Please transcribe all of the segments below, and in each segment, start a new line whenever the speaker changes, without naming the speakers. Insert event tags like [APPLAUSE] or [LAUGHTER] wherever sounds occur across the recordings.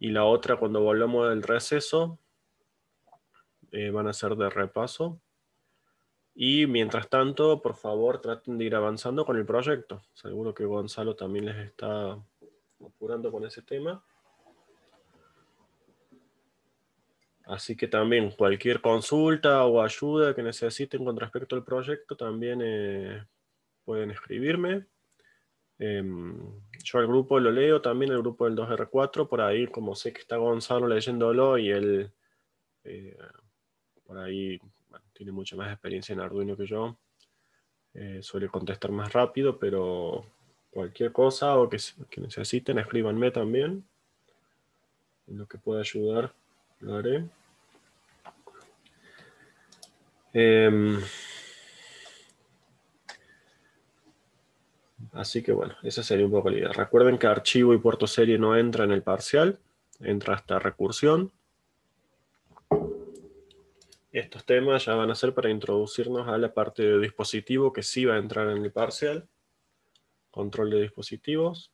Y la otra, cuando volvamos del receso, eh, van a ser de repaso. Y mientras tanto, por favor, traten de ir avanzando con el proyecto. Seguro que Gonzalo también les está apurando con ese tema. Así que también cualquier consulta o ayuda que necesiten con respecto al proyecto, también eh, pueden escribirme. Em, yo el grupo lo leo, también el grupo del 2R4, por ahí como sé que está Gonzalo leyéndolo y él eh, por ahí tiene mucha más experiencia en Arduino que yo, eh, suele contestar más rápido, pero cualquier cosa o que, necesiten, escríbanme también, lo que pueda ayudar, lo haré. Em, Así que bueno, esa sería un poco la idea. Recuerden que archivo y puerto serie no entra en el parcial, entra hasta recursión. Estos temas ya van a ser para introducirnos a la parte de dispositivo que sí va a entrar en el parcial. Control de dispositivos.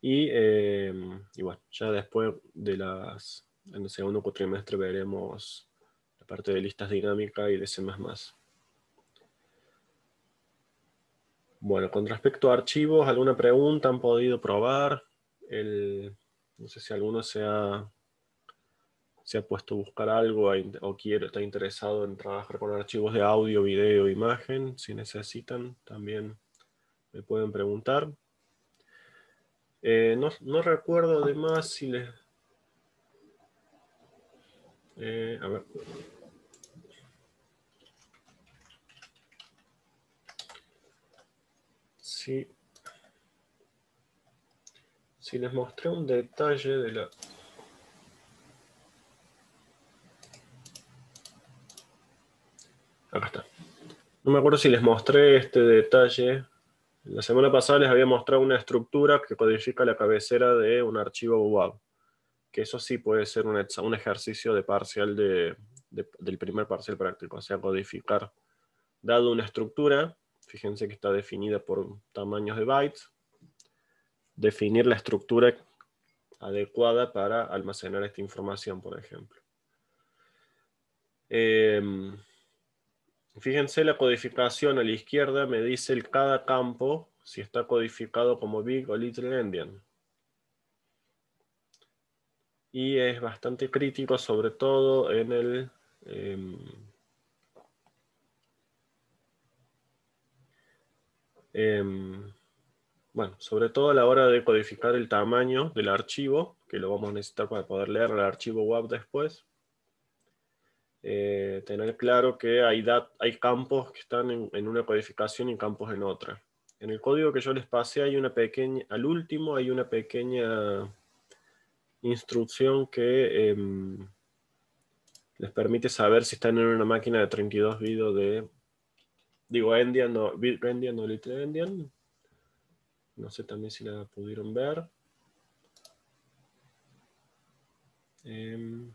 Y, em, bueno, ya después de las, en el segundo cuatrimestre veremos la parte de listas dinámicas y de C++. Bueno, con respecto a archivos, ¿alguna pregunta han podido probar? no sé si alguno se ha, se ha puesto a buscar algo o quiere, está interesado en trabajar con archivos de audio, video, imagen. Si necesitan, también me pueden preguntar. Eh, no, recuerdo además si les... Eh, a ver, si, les mostré un detalle de la Acá está. No me acuerdo si les mostré este detalle. La semana pasada les había mostrado una estructura que codifica la cabecera de un archivo WAV Que eso sí puede ser un, ejercicio de parcial del primer parcial práctico. O sea, codificar, dado una estructura, Fíjense que está definida por tamaños de bytes. Definir la estructura adecuada para almacenar esta información, por ejemplo. Em, fíjense la codificación a la izquierda me dice el cada campo si está codificado como big o little endian. Y es bastante crítico, sobre todo en el em, Em, bueno, sobre todo a la hora de codificar el tamaño del archivo, que lo vamos a necesitar para poder leer el archivo web después. Eh, tener claro que hay, hay campos que están en, una codificación y campos en otra. En el código que yo les pasé hay una pequeña, al último hay una pequeña instrucción que em, les permite saber si están en una máquina de 32 bits de digo Endian o Endian o Little Endian. No sé también si la pudieron ver. Em,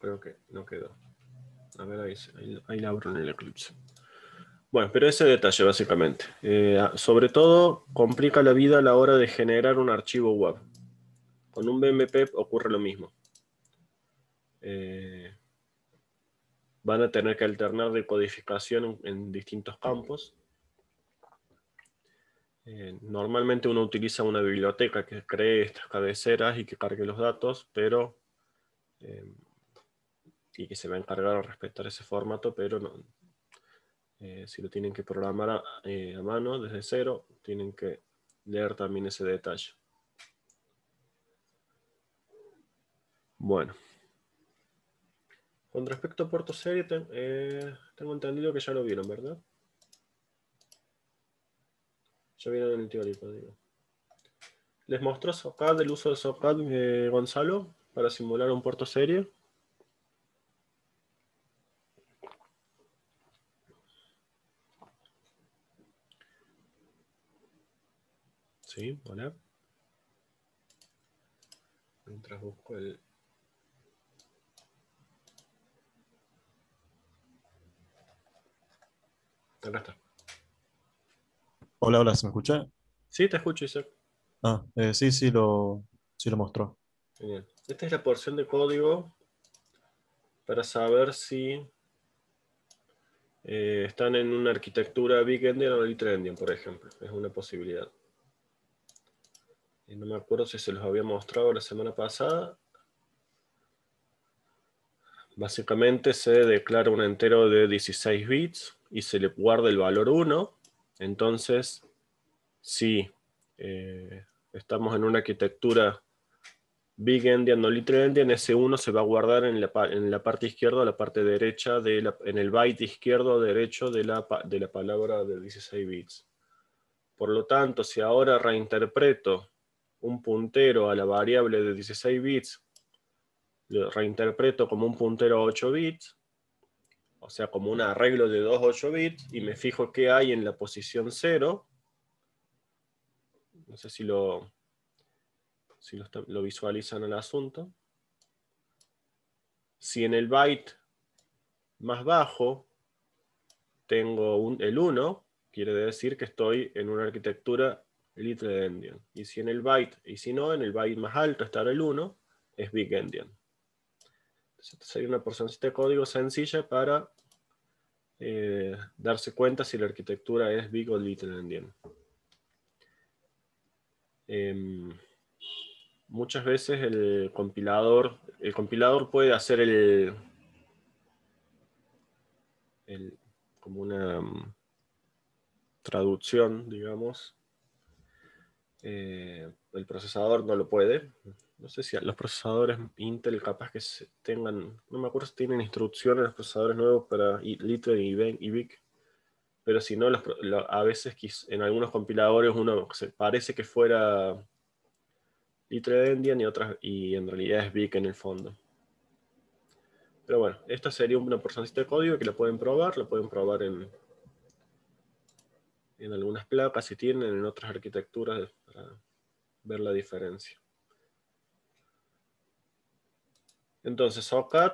Creo que no quedó. A ver, ahí, la abro en el Eclipse. Bueno, pero ese detalle básicamente. Eh, sobre todo complica la vida a la hora de generar un archivo web. Con un BMP ocurre lo mismo. Eh, van a tener que alternar de codificación en, distintos campos. Eh, normalmente uno utiliza una biblioteca que cree estas cabeceras y que cargue los datos, pero y que se va a encargar a respetar ese formato, pero no, eh, si lo tienen que programar eh, a, mano desde cero, tienen que leer también ese detalle. Bueno. Con respecto a Puerto Serie, eh, tengo entendido que ya lo vieron, ¿verdad? Ya vieron el teórico, digo. ¿Les mostró SOCAD, el uso de SOCAD, Gonzalo, para simular un puerto serie? Sí, hola. Mientras busco el... Acá está. Hola, hola, ¿se me escucha? Sí, te escucho, Isaac. Ah, eh, sí, sí lo, lo mostró. Esta es la porción de código para saber si eh, están en una arquitectura Big Endian o Little Endian, por ejemplo. Es una posibilidad no me acuerdo si se los había mostrado la semana pasada. Básicamente se declara un entero de 16 bits y se le guarda el valor 1. Entonces, si eh, estamos en una arquitectura Big Endian no Little Endian, ese 1 se va a guardar en la, en la parte izquierda o la parte derecha, en el byte izquierdo o derecho de la palabra de 16 bits. Por lo tanto, si ahora reinterpreto un puntero a la variable de 16 bits, lo reinterpreto como un puntero a 8 bits, o sea, como un arreglo de 2 8 bits, y me fijo qué hay en la posición 0. No sé si lo, si lo, visualizan el asunto. Si en el byte más bajo tengo el 1, quiere decir que estoy en una arquitectura little endian. Y si en el byte, y si no, en el byte más alto estará el 1, es big endian. Entonces, sería una porción de código sencilla para eh, darse cuenta si la arquitectura es big o little endian. Em, muchas veces el compilador, el compilador puede hacer el, como una mm, traducción, digamos, eh, el procesador no lo puede. No sé si los procesadores Intel capaz que tengan, no me acuerdo si tienen instrucciones los procesadores nuevos para Little y, pero si no, a veces en algunos compiladores uno parece que fuera Little Endian y, otras, y en realidad es Big en el fondo. Pero bueno, esta sería una porción de código que lo pueden probar, lo pueden probar en en algunas placas si tienen, en otras arquitecturas, para ver la diferencia. Entonces, OCAD,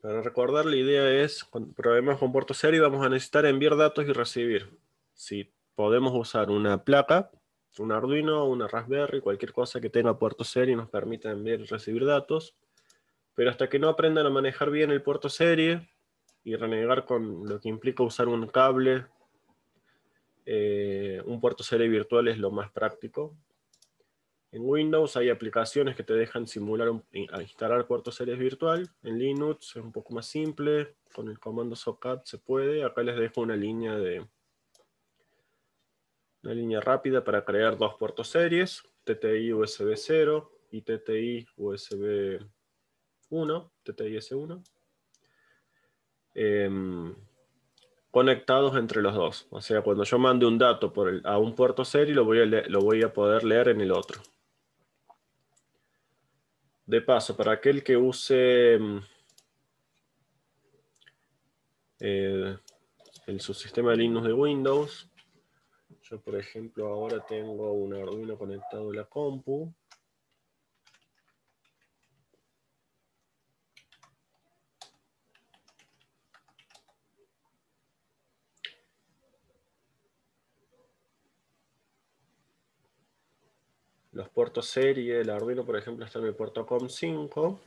para recordar, la idea es, cuando probemos con puerto serie, vamos a necesitar enviar datos y recibir. Si podemos usar una placa, un Arduino, una Raspberry, cualquier cosa que tenga puerto serie y nos permita enviar y recibir datos. Pero hasta que no aprendan a manejar bien el puerto serie y renegar con lo que implica usar un cable eh, un puerto serie virtual es lo más práctico. En Windows hay aplicaciones que te dejan simular un, instalar puerto series virtual. En Linux es un poco más simple. Con el comando socat se puede. Acá les dejo una línea de una línea rápida para crear dos puertos series, TTI USB 0 y TTI USB 1, TTI S1 conectados entre los dos. O sea, cuando yo mande un dato a un puerto serie, lo voy, a poder leer en el otro. De paso, para aquel que use mm, eh, el subsistema de Linux de Windows, yo por ejemplo ahora tengo un Arduino conectado a la compu. los puertos serie el Arduino, por ejemplo, está en el puerto COM5.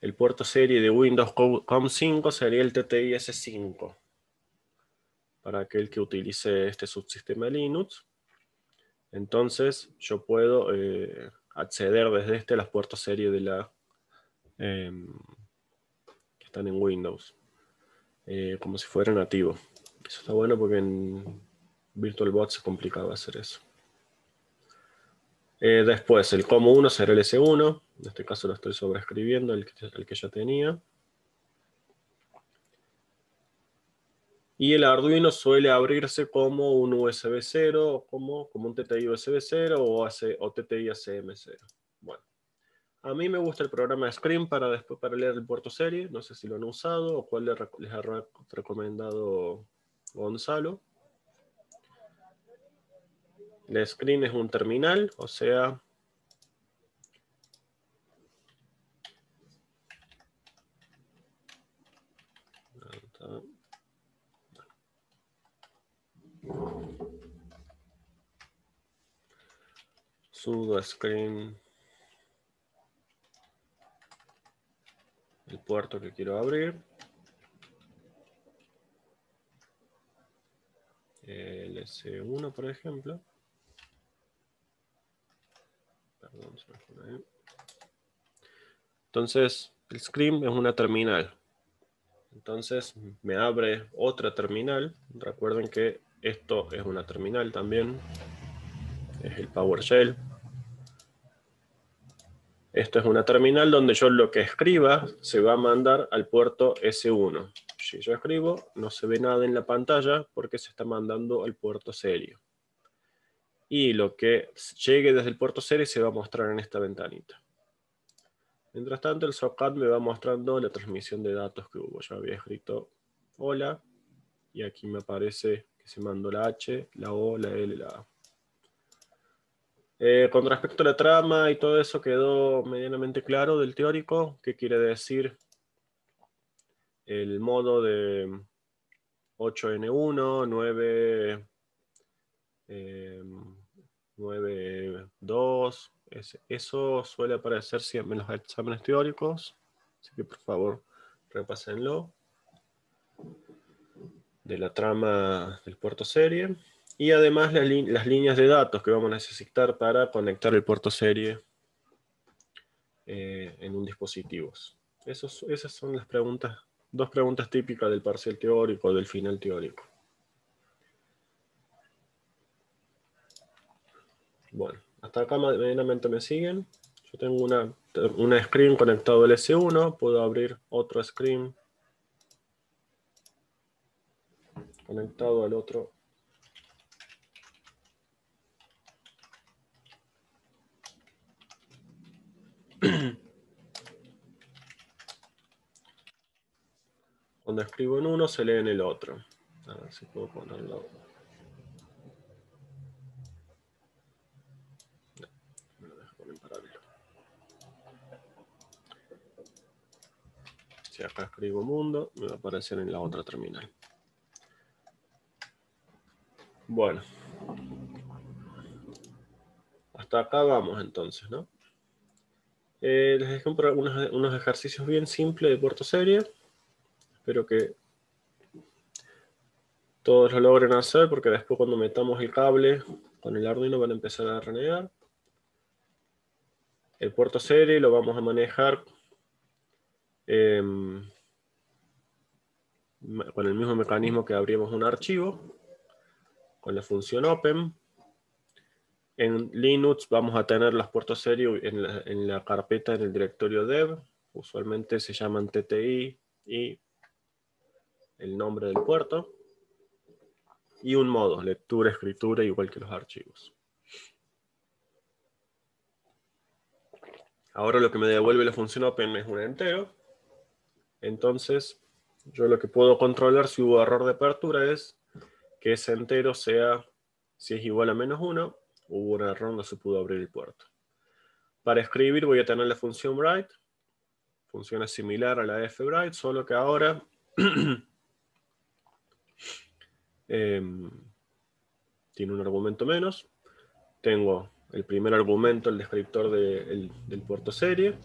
El puerto serie de Windows COM5 sería el TTIS5, para aquel que utilice este subsistema Linux. Entonces, yo puedo eh, acceder desde este a los puertos serie de la, em, que están en Windows, eh, como si fuera nativo. Eso está bueno porque en VirtualBox es complicado hacer eso. Eh, después, el como 1 será el S1. En este caso lo estoy sobreescribiendo, el que, el que ya tenía. Y el Arduino suele abrirse como un USB 0, como, como un TTI USB 0 o, TTI ACM 0. Bueno, a mí me gusta el programa Screen para para leer el puerto serie. No sé si lo han usado o cuál les, ha recomendado Gonzalo. El screen es un terminal, o sea, sudo screen el puerto que quiero abrir el S1 por ejemplo entonces, el SCREEN es una terminal. Entonces, me abre otra terminal. Recuerden que esto es una terminal también. Es el PowerShell. Esto es una terminal donde yo lo que escriba se va a mandar al puerto S1. Si yo escribo, no se ve nada en la pantalla porque se está mandando al puerto serio y lo que llegue desde el puerto serie se va a mostrar en esta ventanita. Mientras tanto, el SOCAT me va mostrando la transmisión de datos que hubo. Yo había escrito hola, y aquí me aparece que se mandó la H, la O, la L, la A. Eh, con respecto a la trama y todo eso quedó medianamente claro del teórico, qué quiere decir el modo de 8N1, 9... 9.2. eso suele aparecer siempre en los exámenes teóricos, así que por favor repásenlo. De la trama del puerto serie. Y además las, líneas de datos que vamos a necesitar para conectar el puerto serie eh, en un dispositivo. esas son las preguntas, dos preguntas típicas del parcial teórico, del final teórico. Bueno, hasta acá medianamente me siguen. Yo tengo un screen conectado al S1, puedo abrir otro screen conectado al otro Cuando escribo en uno, se lee en el otro. A ver si puedo ponerlo acá escribo mundo, me va a aparecer en la otra terminal. Bueno. Hasta acá vamos entonces, eh, les dejo unos, unos ejercicios bien simples de puerto serie. Espero que todos lo logren hacer porque después cuando metamos el cable con el Arduino van a empezar a renegar. El puerto serie lo vamos a manejar Em, con el mismo mecanismo que abrimos un archivo, con la función open. En Linux vamos a tener los puertos serie en la, en la carpeta, en el directorio dev. Usualmente se llaman TTI y el nombre del puerto. Y un modo, lectura, escritura, igual que los archivos. Ahora lo que me devuelve la función open es un entero. Entonces, yo lo que puedo controlar si hubo error de apertura es que ese entero sea, si es igual a menos 1, hubo un error, no se pudo abrir el puerto. Para escribir voy a tener la función write, funciona similar a la fwrite, solo que ahora [CLEARS THROAT] em, tiene un argumento menos. Tengo el primer argumento, el descriptor del puerto serie,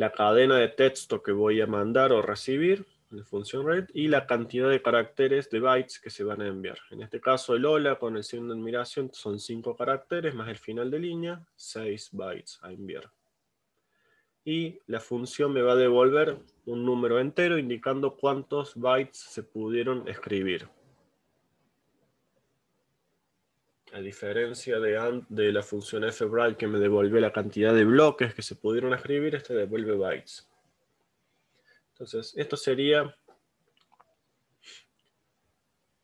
la cadena de texto que voy a mandar o recibir, la función read y la cantidad de caracteres de bytes que se van a enviar. En este caso el hola con el signo de admiración son 5 caracteres más el final de línea, 6 bytes a enviar. Y la función me va a devolver un número entero indicando cuántos bytes se pudieron escribir. a diferencia de, la función fwrite que me devuelve la cantidad de bloques que se pudieron escribir, este devuelve bytes. Entonces, esto sería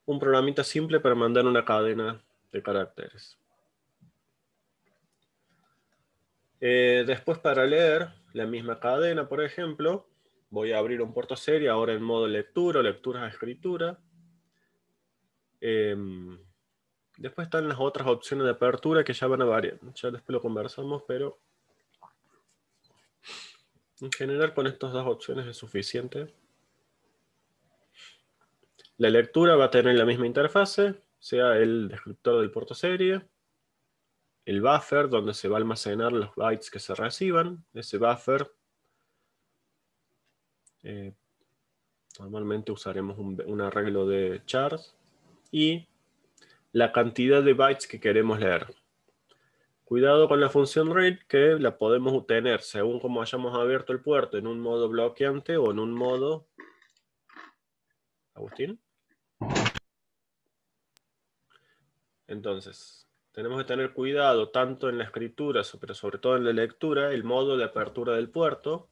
un programita simple para mandar una cadena de caracteres. Eh, después para leer la misma cadena, por ejemplo, voy a abrir un puerto serie ahora en modo lectura, lectura a escritura. Em, Después están las otras opciones de apertura que ya van a variar. Ya después lo conversamos, pero en general con estas dos opciones es suficiente. La lectura va a tener la misma interfase, sea el descriptor del puerto serie, el buffer donde se va a almacenar los bytes que se reciban, ese buffer eh, normalmente usaremos un, un arreglo de chars y la cantidad de bytes que queremos leer. Cuidado con la función read que la podemos obtener según como hayamos abierto el puerto en un modo bloqueante o en un modo... Agustín. Entonces, tenemos que tener cuidado tanto en la escritura, pero sobre todo en la lectura, el modo de apertura del puerto,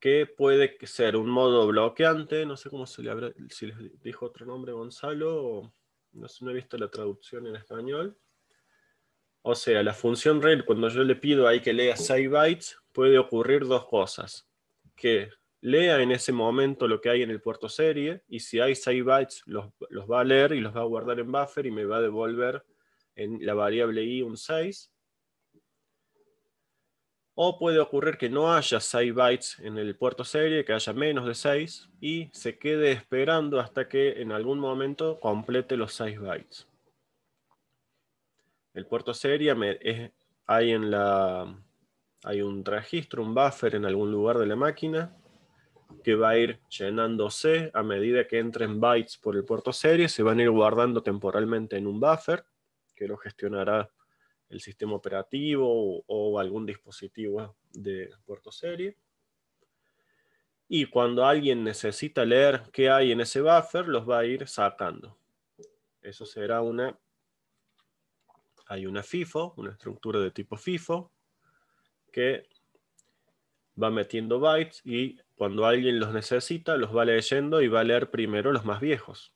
que puede ser un modo bloqueante, no sé cómo se le si les dijo otro nombre, Gonzalo no, sé, no he visto la traducción en español. O sea, la función rel, cuando yo le pido ahí que lea 6 bytes, puede ocurrir dos cosas. Que lea en ese momento lo que hay en el puerto serie, y si hay 6 bytes, los, los va a leer y los va a guardar en buffer y me va a devolver en la variable i un 6. O puede ocurrir que no haya 6 bytes en el puerto serie, que haya menos de 6 y se quede esperando hasta que en algún momento complete los 6 bytes. El puerto serie hay, en la, hay un registro, un buffer en algún lugar de la máquina que va a ir llenándose a medida que entren bytes por el puerto serie, se van a ir guardando temporalmente en un buffer que lo gestionará el sistema operativo o, algún dispositivo de puerto serie. Y cuando alguien necesita leer qué hay en ese buffer, los va a ir sacando. Eso será una... Hay una FIFO, una estructura de tipo FIFO, que va metiendo bytes y cuando alguien los necesita, los va leyendo y va a leer primero los más viejos.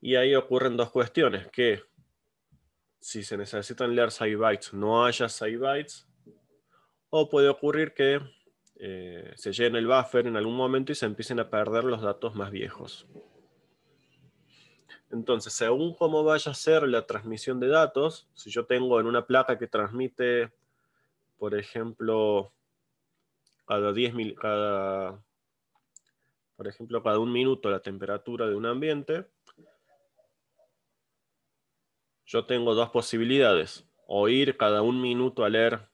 Y ahí ocurren dos cuestiones, que si se necesitan leer bytes, no haya bytes, o puede ocurrir que eh, se llene el buffer en algún momento y se empiecen a perder los datos más viejos. Entonces, según cómo vaya a ser la transmisión de datos, si yo tengo en una placa que transmite, por ejemplo, cada 10 cada, por ejemplo, cada un minuto la temperatura de un ambiente, yo tengo dos posibilidades. O ir cada un minuto a leer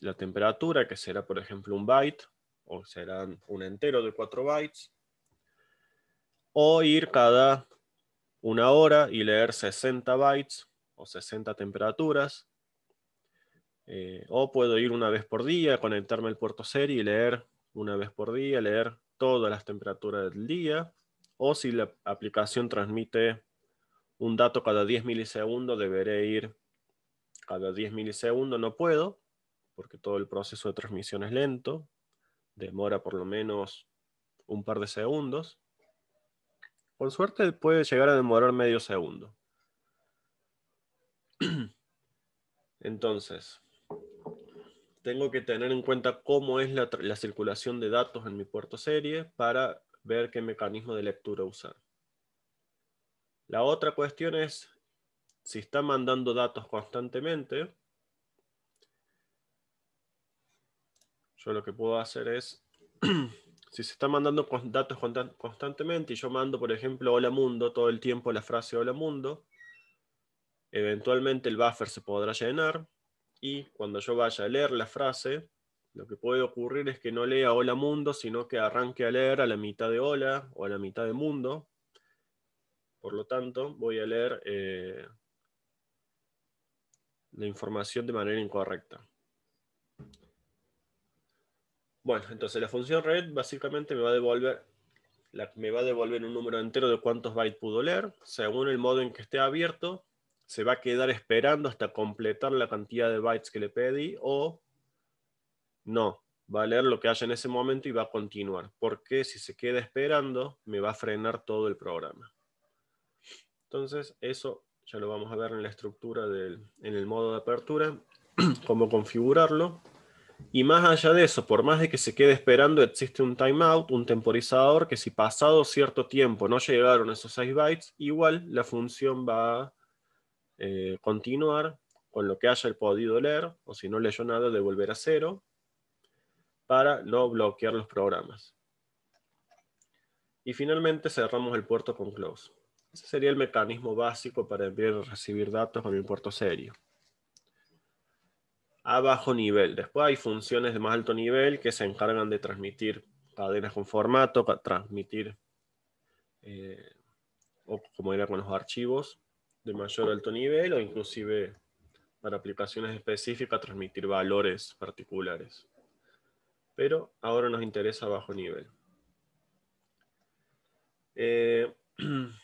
la temperatura, que será, por ejemplo, un byte, o serán un entero de 4 bytes. O ir cada una hora y leer 60 bytes o 60 temperaturas. Eh, o puedo ir una vez por día, conectarme al puerto serie y leer una vez por día, leer todas las temperaturas del día. O si la aplicación transmite un dato cada 10 milisegundos, deberé ir cada 10 milisegundos, no puedo, porque todo el proceso de transmisión es lento, demora por lo menos un par de segundos. Por suerte puede llegar a demorar medio segundo. [CLEARS THROAT] Entonces, tengo que tener en cuenta cómo es la, la circulación de datos en mi puerto serie para ver qué mecanismo de lectura usar. La otra cuestión es si está mandando datos constantemente. Yo lo que puedo hacer es, [CLEARS THROAT] si se está mandando datos constantemente y yo mando, por ejemplo, hola mundo todo el tiempo la frase hola mundo, eventualmente el buffer se podrá llenar y cuando yo vaya a leer la frase, lo que puede ocurrir es que no lea hola mundo, sino que arranque a leer a la mitad de hola o a la mitad de mundo, por lo tanto, voy a leer eh, la información de manera incorrecta. Bueno, entonces la función red básicamente me va a devolver me va a devolver un número entero de cuántos bytes pudo leer. Según el modo en que esté abierto, se va a quedar esperando hasta completar la cantidad de bytes que le pedí o no, va a leer lo que haya en ese momento y va a continuar. Porque si se queda esperando, me va a frenar todo el programa. Entonces, eso ya lo vamos a ver en la estructura en el modo de apertura, [CLEARS THROAT] cómo configurarlo. Y más allá de eso, por más de que se quede esperando, existe un timeout, un temporizador, que si pasado cierto tiempo no llegaron esos 6 bytes, igual la función va a eh, continuar con lo que haya podido leer, o si no leyó nada, devolver a cero, para no bloquear los programas. Y finalmente cerramos el puerto con close. Ese sería el mecanismo básico para enviar y recibir datos con un puerto serio. A bajo nivel. Después hay funciones de más alto nivel que se encargan de transmitir cadenas con formato, transmitir, eh, o como era con los archivos, de mayor alto nivel, o inclusive para aplicaciones específicas transmitir valores particulares. Pero ahora nos interesa bajo nivel. Eh, [CLEARS THROAT]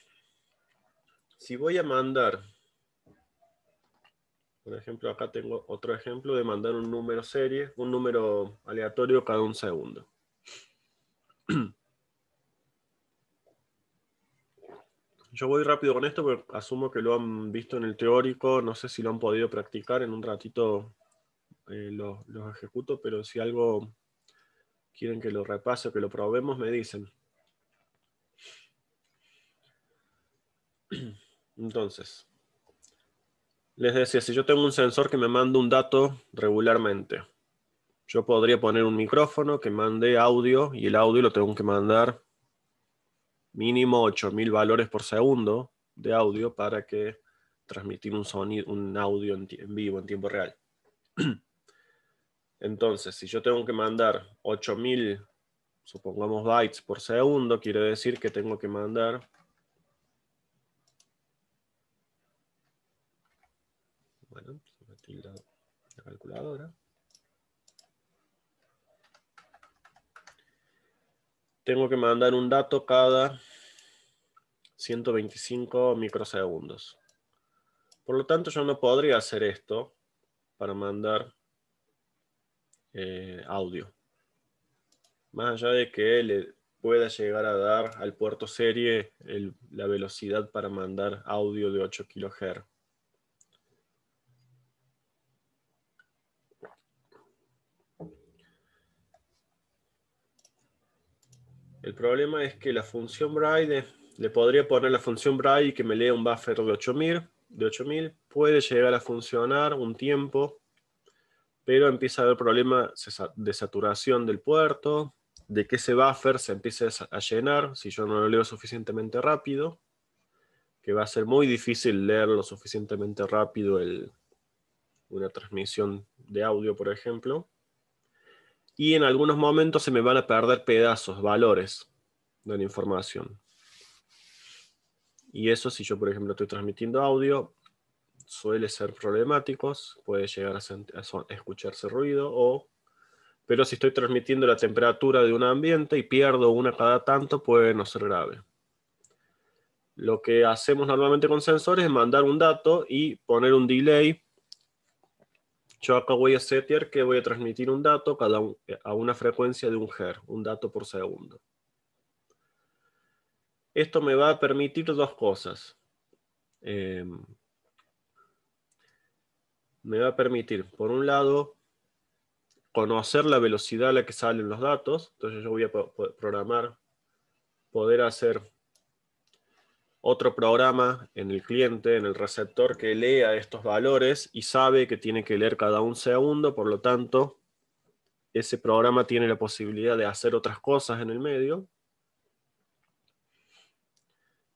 si voy a mandar, por ejemplo, acá tengo otro ejemplo de mandar un número serie, un número aleatorio cada un segundo. [CLEARS THROAT] Yo voy rápido con esto porque asumo que lo han visto en el teórico, no sé si lo han podido practicar, en un ratito eh, los ejecuto, pero si algo quieren que lo repase o que lo probemos, me dicen. [CLEARS THROAT] Entonces, les decía, si yo tengo un sensor que me manda un dato regularmente, yo podría poner un micrófono que mande audio y el audio lo tengo que mandar mínimo 8000 valores por segundo de audio para que transmitir un sonido, un audio en, en vivo, en tiempo real. [CLEARS THROAT] Entonces, si yo tengo que mandar 8000, supongamos bytes por segundo, quiere decir que tengo que mandar Pues, calculadora. Tengo que mandar un dato cada 125 microsegundos. Por lo tanto, yo no podría hacer esto para mandar eh, audio. Más allá de que le pueda llegar a dar al puerto serie la velocidad para mandar audio de 8 kHz. El problema es que la función Braille, le podría poner la función Braille que me lea un buffer de 8000, de puede llegar a funcionar un tiempo, pero empieza a haber problemas de saturación del puerto, de que ese buffer se empiece a llenar si yo no lo leo suficientemente rápido, que va a ser muy difícil leerlo suficientemente rápido una transmisión de audio, por ejemplo y en algunos momentos se me van a perder pedazos, valores de la información. Y eso si yo, por ejemplo, estoy transmitiendo audio, suele ser problemático, puede llegar a, escucharse ruido o... Pero si estoy transmitiendo la temperatura de un ambiente y pierdo una cada tanto, puede no ser grave. Lo que hacemos normalmente con sensores es mandar un dato y poner un delay yo acá voy a setear que voy a transmitir un dato cada a una frecuencia de un Hz, e un dato por segundo. Esto me va a permitir dos cosas. Em, me va a permitir, por un lado, conocer la velocidad a la que salen los datos. Entonces yo voy a programar, poder hacer otro programa en el cliente, en el receptor, que lea estos valores y sabe que tiene que leer cada un segundo, por lo tanto, ese programa tiene la posibilidad de hacer otras cosas en el medio.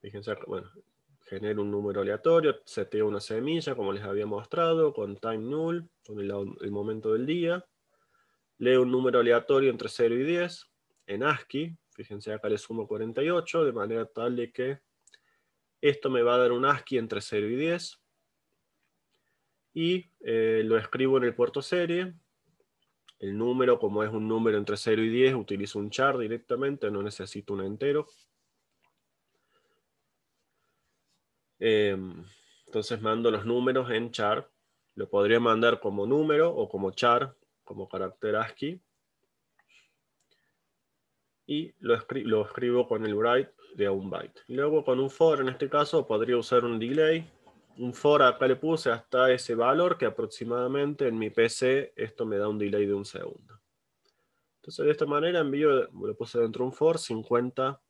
Fíjense, bueno, genera un número aleatorio, seteo una semilla, como les había mostrado, con time null, con el, momento del día. Lee un número aleatorio entre 0 y 10 en ASCII. Fíjense acá le sumo 48, de manera tal de que esto me va a dar un ASCII entre 0 y 10. Y eh, lo escribo en el puerto serie. El número, como es un número entre 0 y 10, utilizo un char directamente, no necesito un entero. Em, entonces mando los números en char. Lo podría mandar como número o como char, como carácter ASCII. Y lo escribo con el write de un byte. Luego con un for, en este caso, podría usar un delay. Un for acá le puse hasta ese valor que aproximadamente en mi PC esto me da un delay de un segundo. Entonces de esta manera envío, le puse dentro un for 50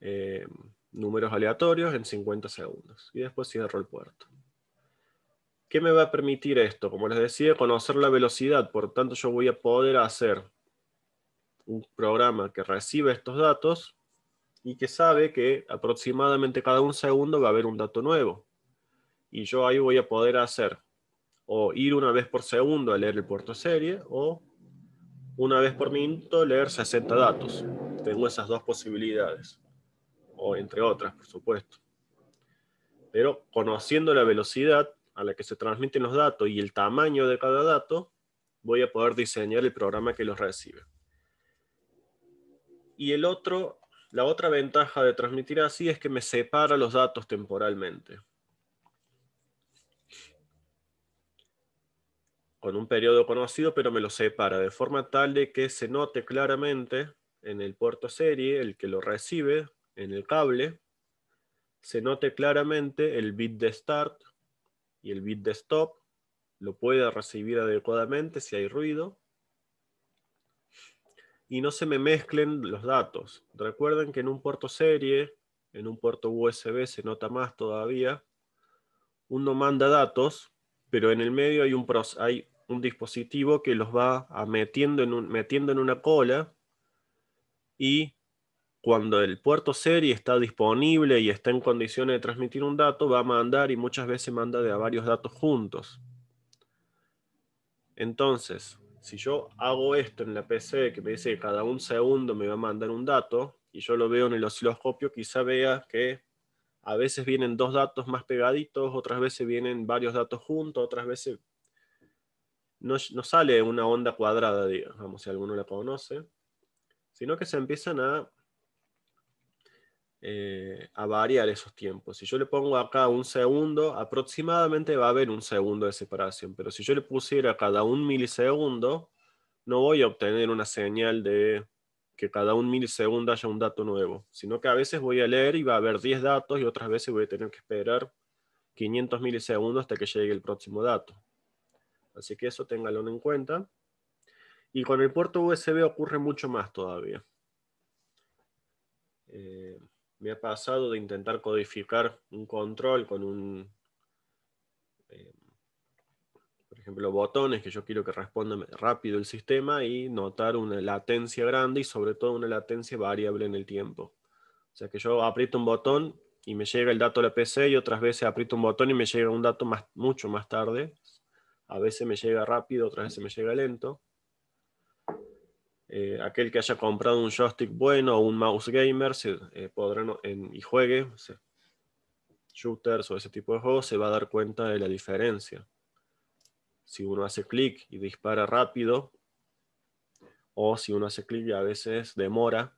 eh, números aleatorios en 50 segundos. Y después cierro el puerto. ¿Qué me va a permitir esto? Como les decía, conocer la velocidad. Por tanto, yo voy a poder hacer un programa que reciba estos datos y que sabe que aproximadamente cada un segundo va a haber un dato nuevo. Y yo ahí voy a poder hacer o ir una vez por segundo a leer el puerto serie o una vez por minuto leer 60 datos. Tengo esas dos posibilidades, o entre otras, por supuesto. Pero conociendo la velocidad a la que se transmiten los datos y el tamaño de cada dato, voy a poder diseñar el programa que los recibe. Y el otro la otra ventaja de transmitir así es que me separa los datos temporalmente. Con un periodo conocido, pero me lo separa de forma tal de que se note claramente en el puerto serie, el que lo recibe, en el cable, se note claramente el bit de start y el bit de stop, lo pueda recibir adecuadamente si hay ruido, y no se me mezclen los datos. Recuerden que en un puerto serie, en un puerto USB se nota más todavía, uno manda datos, pero en el medio hay un, hay un dispositivo que los va metiendo, en un, metiendo en una cola y cuando el puerto serie está disponible y está en condiciones de transmitir un dato, va a mandar y muchas veces manda de varios datos juntos. Entonces, si yo hago esto en la PC, que me dice que cada un segundo me va a mandar un dato, y yo lo veo en el osciloscopio, quizá vea que a veces vienen dos datos más pegaditos, otras veces vienen varios datos juntos, otras veces no, sale una onda cuadrada, digamos, si alguno la conoce, sino que se empiezan a eh, a variar esos tiempos. Si yo le pongo acá un segundo, aproximadamente va a haber un segundo de separación, pero si yo le pusiera cada un milisegundo, no voy a obtener una señal de que cada un milisegundo haya un dato nuevo, sino que a veces voy a leer y va a haber 10 datos y otras veces voy a tener que esperar 500 milisegundos hasta que llegue el próximo dato. Así que eso téngalo en cuenta. Y con el puerto USB ocurre mucho más todavía. Eh, me ha pasado de intentar codificar un control con un, eh, por ejemplo, botones que yo quiero que responda rápido el sistema y notar una latencia grande y sobre todo una latencia variable en el tiempo. O sea que yo aprieto un botón y me llega el dato a la PC y otras veces aprieto un botón y me llega un dato mucho más tarde. A veces me llega rápido, otras veces me llega lento. Eh, aquel que haya comprado un joystick bueno o un mouse gamer se, eh, podrá en, y juegue shooters o ese tipo de juegos, se va a dar cuenta de la diferencia. Si uno hace clic y dispara rápido, o si uno hace clic y a veces demora,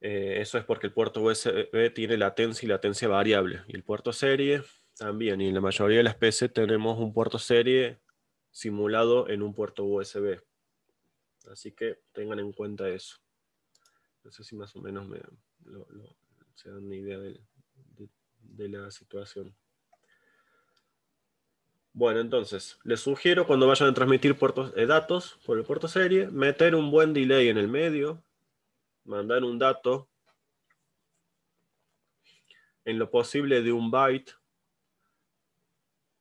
eh, eso es porque el puerto USB tiene latencia y latencia variable. Y el puerto serie también. Y en la mayoría de las PC tenemos un puerto serie simulado en un puerto USB. Así que tengan en cuenta eso. No sé si más o menos me, se dan una idea de, la situación. Bueno, entonces, les sugiero cuando vayan a transmitir eh, datos por el puerto serie, meter un buen delay en el medio, mandar un dato en lo posible de un byte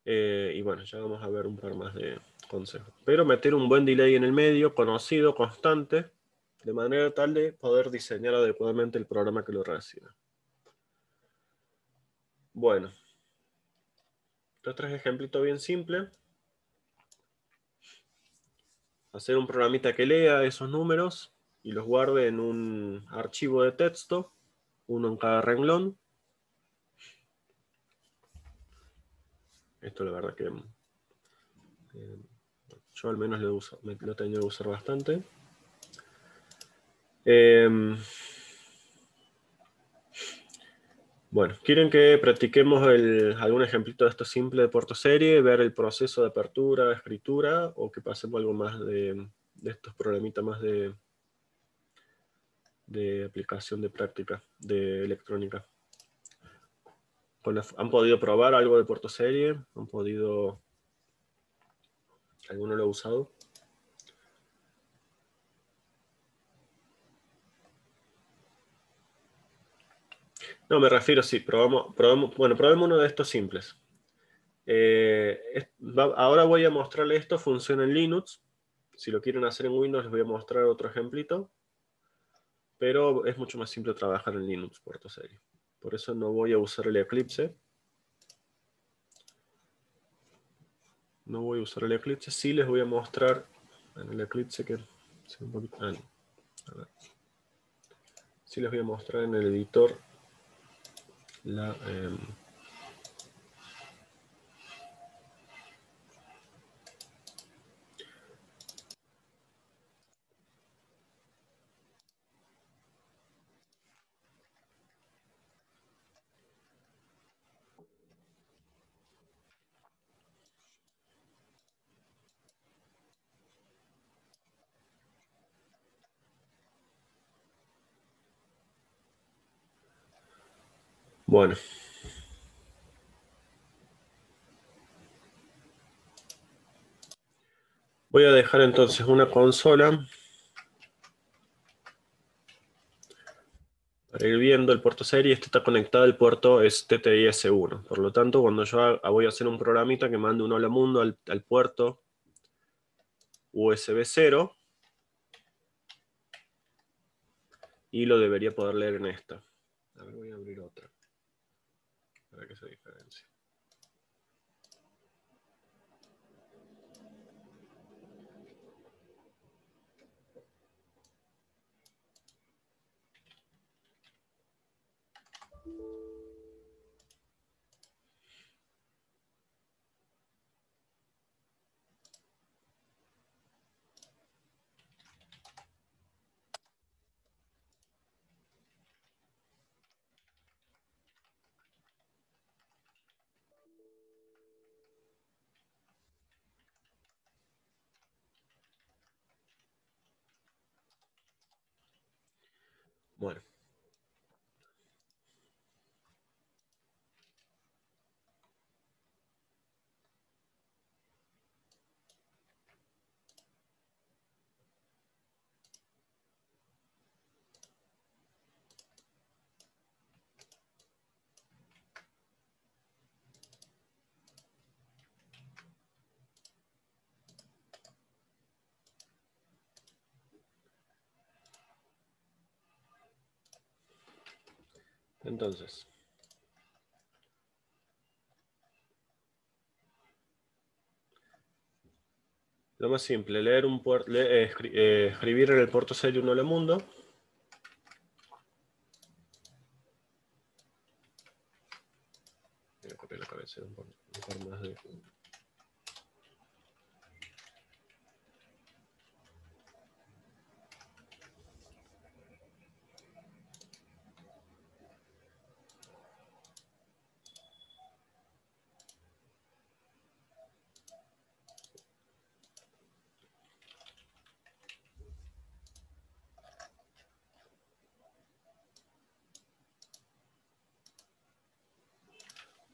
eh, y bueno, ya vamos a ver un par más de consejos. Pero meter un buen delay en el medio, conocido, constante, de manera tal de poder diseñar adecuadamente el programa que lo reciba. Bueno, estos tres ejemplitos bien simples. Hacer un programita que lea esos números y los guarde en un archivo de texto, uno en cada renglón, Esto la verdad que eh, yo al menos lo, uso, he tenido que usar bastante. Em, bueno, ¿quieren que practiquemos algún ejemplito de esto simple de puerto serie, ver el proceso de apertura, de escritura, o que pasemos algo más de, estos problemitas más de, de aplicación de práctica, de electrónica? han podido probar algo de Puerto Serie, han podido... ¿Alguno lo ha usado? No, me refiero, sí, probamos, bueno, probemos uno de estos simples. Eh, ahora voy a mostrarle esto, funciona en Linux. Si lo quieren hacer en Windows les voy a mostrar otro ejemplito. Pero es mucho más simple trabajar en Linux, Puerto serie. Por eso no voy a usar el eclipse. No voy a usar el eclipse. Sí les voy a mostrar en el eclipse que... Ah, sí les voy a mostrar en el editor la... Em, Bueno. Voy a dejar entonces una consola para ir viendo el puerto serie. Este está conectado al puerto TTIS1. Por lo tanto, cuando yo ah, voy a hacer un programita que mande un hola mundo al, al puerto USB 0 y lo debería poder leer en esta. A ver, voy a abrir otra para que se diferencie. Entonces. Lo más simple, leer un puerto, eh, eh, escribir en el puerto serio Uno del mundo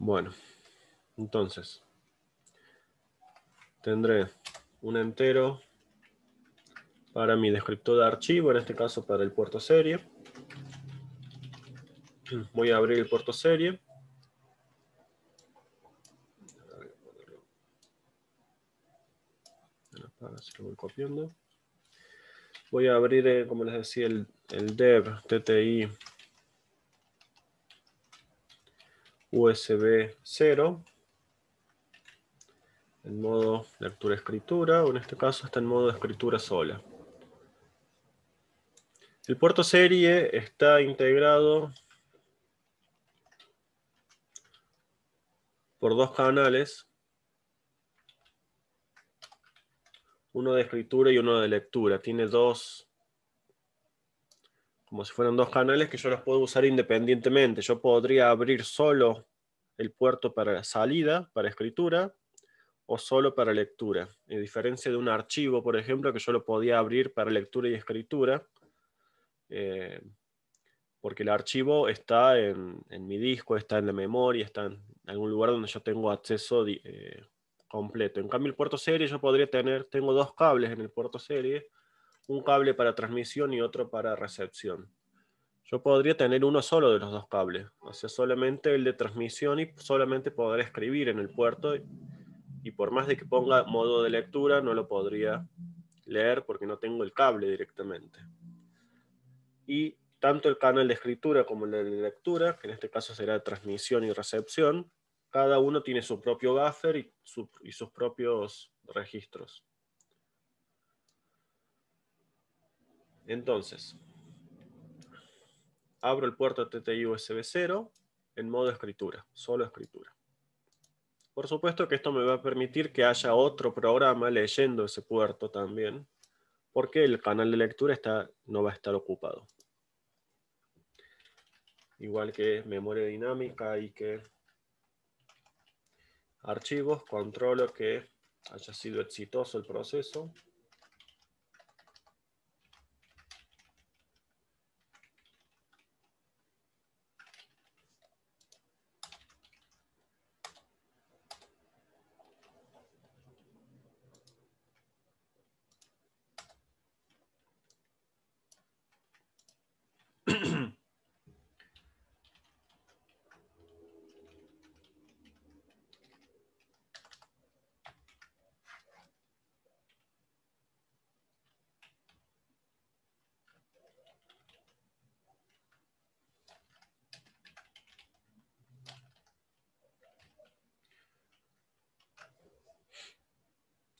Bueno, entonces tendré un entero para mi descriptor de archivo, en este caso para el puerto serie. [CLEARS THROAT] Voy a abrir el puerto serie. voy Voy a abrir, eh, como les decía, el, el dev TTI USB 0 en modo lectura-escritura, o en este caso está en modo de escritura sola. El puerto serie está integrado por dos canales, uno de escritura y uno de lectura. Tiene dos como si fueran dos canales que yo los puedo usar independientemente. Yo podría abrir solo el puerto para salida, para escritura, o solo para lectura. En diferencia de un archivo, por ejemplo, que yo lo podía abrir para lectura y escritura, eh, porque el archivo está en, mi disco, está en la memoria, está en algún lugar donde yo tengo acceso eh, completo. En cambio, el puerto serie yo podría tener, tengo dos cables en el puerto serie, un cable para transmisión y otro para recepción. Yo podría tener uno solo de los dos cables, o sea, solamente el de transmisión y solamente poder escribir en el puerto y por más de que ponga modo de lectura no lo podría leer porque no tengo el cable directamente. Y tanto el canal de escritura como el de lectura, que en este caso será transmisión y recepción, cada uno tiene su propio buffer y sus propios registros. Entonces, abro el puerto TTI USB 0 en modo escritura, solo escritura. Por supuesto que esto me va a permitir que haya otro programa leyendo ese puerto también, porque el canal de lectura está, no va a estar ocupado. Igual que memoria dinámica y que archivos, controlo que haya sido exitoso el proceso.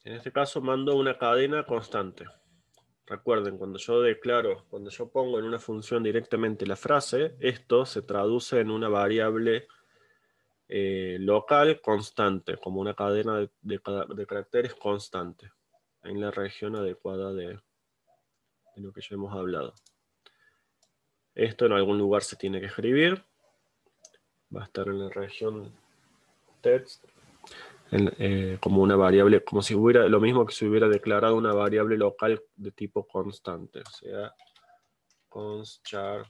En este caso mando una cadena constante. Recuerden, cuando yo declaro, cuando yo pongo en una función directamente la frase, esto se traduce en una variable eh, local constante, como una cadena de, caracteres constante, en la región adecuada de, de lo que ya hemos hablado. Esto en algún lugar se tiene que escribir. Va a estar en la región text, eh, como una variable, como si hubiera lo mismo que se hubiera declarado una variable local de tipo
constante,
o sea, const char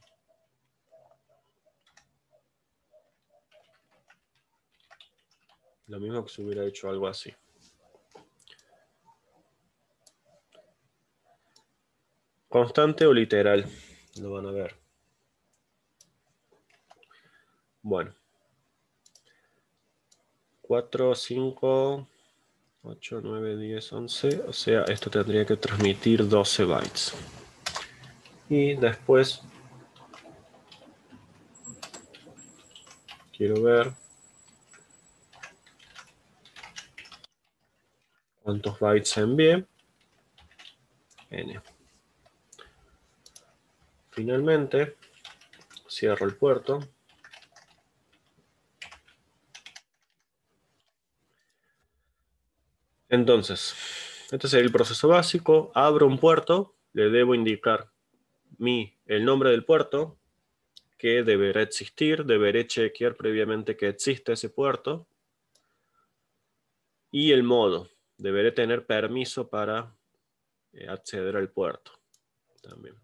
lo mismo que si hubiera hecho algo así. Constante o literal, lo van a ver. Bueno. 4, 5, 8, 9, 10, 11. O sea, esto tendría que transmitir 12 bytes. Y después quiero ver cuántos bytes envié. N. Finalmente, cierro el puerto. Entonces, este sería el proceso básico. Abro un puerto, le debo indicar mi, el nombre del puerto, que deberá existir, deberé chequear previamente que existe ese puerto, y el modo, deberé tener permiso para eh, acceder al puerto también.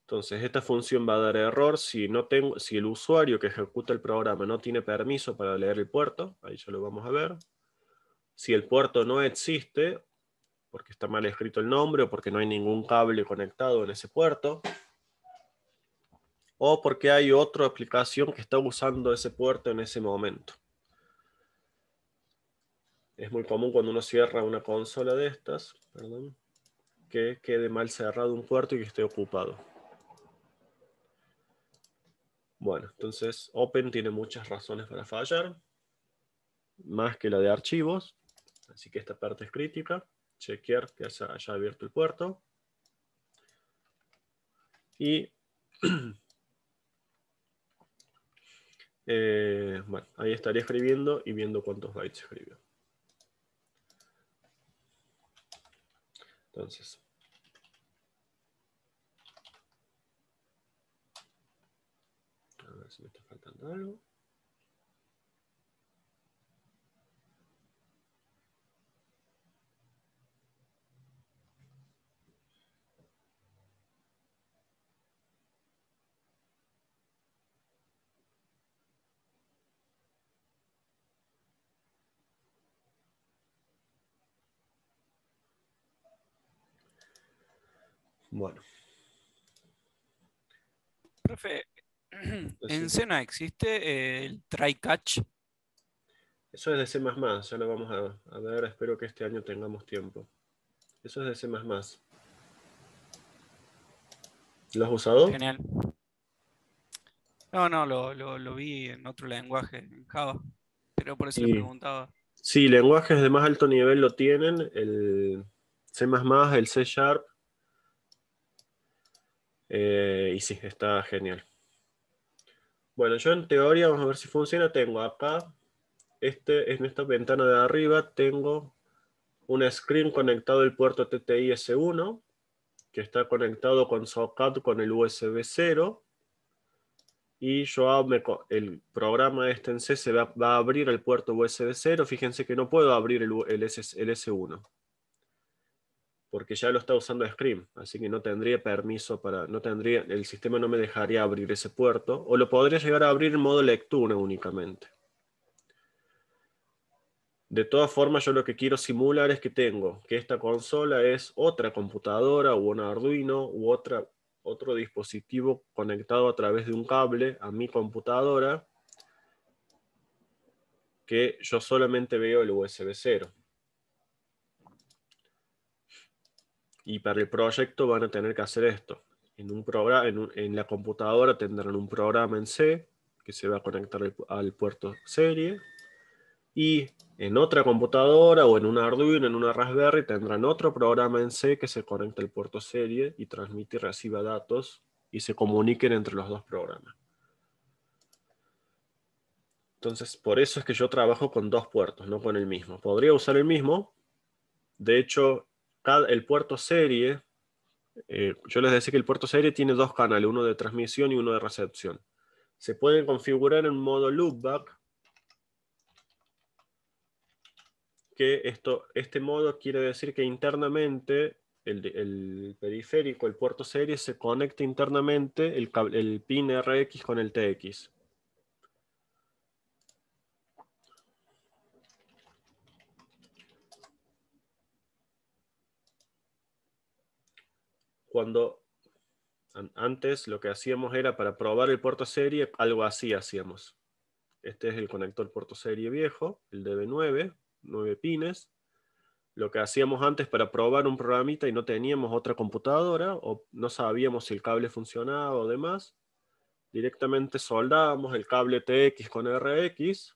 Entonces, esta función va a dar error si, no tengo, si el usuario que ejecuta el programa no tiene permiso para leer el puerto, ahí ya lo vamos a ver, si el puerto no existe, porque está mal escrito el nombre o porque no hay ningún cable conectado en ese puerto, o porque hay otra aplicación que está usando ese puerto en ese momento. Es muy común cuando uno cierra una consola de estas, que quede mal cerrado un puerto y que esté ocupado. Bueno, entonces Open tiene muchas razones para fallar, más que la de archivos. Así que esta parte es crítica. Chequear que haya, abierto el puerto. Y [CLEARS THROAT] eh, bueno, ahí estaría escribiendo y viendo cuántos bytes escribió. Entonces, a ver si me está faltando algo. Bueno.
Profe, [CLEARS THROAT] en Sena existe el try catch. Eso es de C, ya
lo vamos a, ver. Espero que este año tengamos tiempo. Eso es de C. ¿Lo has usado?
Genial. No, no, lo, lo, vi en otro lenguaje, en Java. Pero por eso le preguntaba.
Sí, lenguajes de más alto nivel lo tienen. El C, el C Sharp, eh, y sí, está genial. Bueno, yo en teoría, vamos a ver si funciona, tengo acá, este, en esta ventana de arriba, tengo un screen conectado al puerto TTI S1, que está conectado con SOCAT con el USB 0, y yo el programa este en C se va, a abrir el puerto USB 0, fíjense que no puedo abrir el S1 porque ya lo está usando Scream, así que no tendría permiso para, no tendría, el sistema no me dejaría abrir ese puerto, o lo podría llegar a abrir en modo lectura únicamente. De todas formas, yo lo que quiero simular es que tengo que esta consola es otra computadora o un Arduino u otro dispositivo conectado a través de un cable a mi computadora que yo solamente veo el USB 0. y para el proyecto van a tener que hacer esto. En, un programa, en, la computadora tendrán un programa en C que se va a conectar al, puerto serie y en otra computadora o en un Arduino, en una Raspberry, tendrán otro programa en C que se conecta al puerto serie y transmite y reciba datos y se comuniquen entre los dos programas. Entonces, por eso es que yo trabajo con dos puertos, no con el mismo. Podría usar el mismo. De hecho, el puerto serie, eh, yo les decía que el puerto serie tiene dos canales, uno de transmisión y uno de recepción. Se pueden configurar en modo loopback, que esto, este modo quiere decir que internamente el, periférico, el puerto serie, se conecta internamente el, el pin RX con el TX. cuando antes lo que hacíamos era para probar el puerto serie, algo así hacíamos. Este es el conector puerto serie viejo, el DB9, 9 pines. Lo que hacíamos antes para probar un programita y no teníamos otra computadora o no sabíamos si el cable funcionaba o demás, directamente soldábamos el cable TX con RX,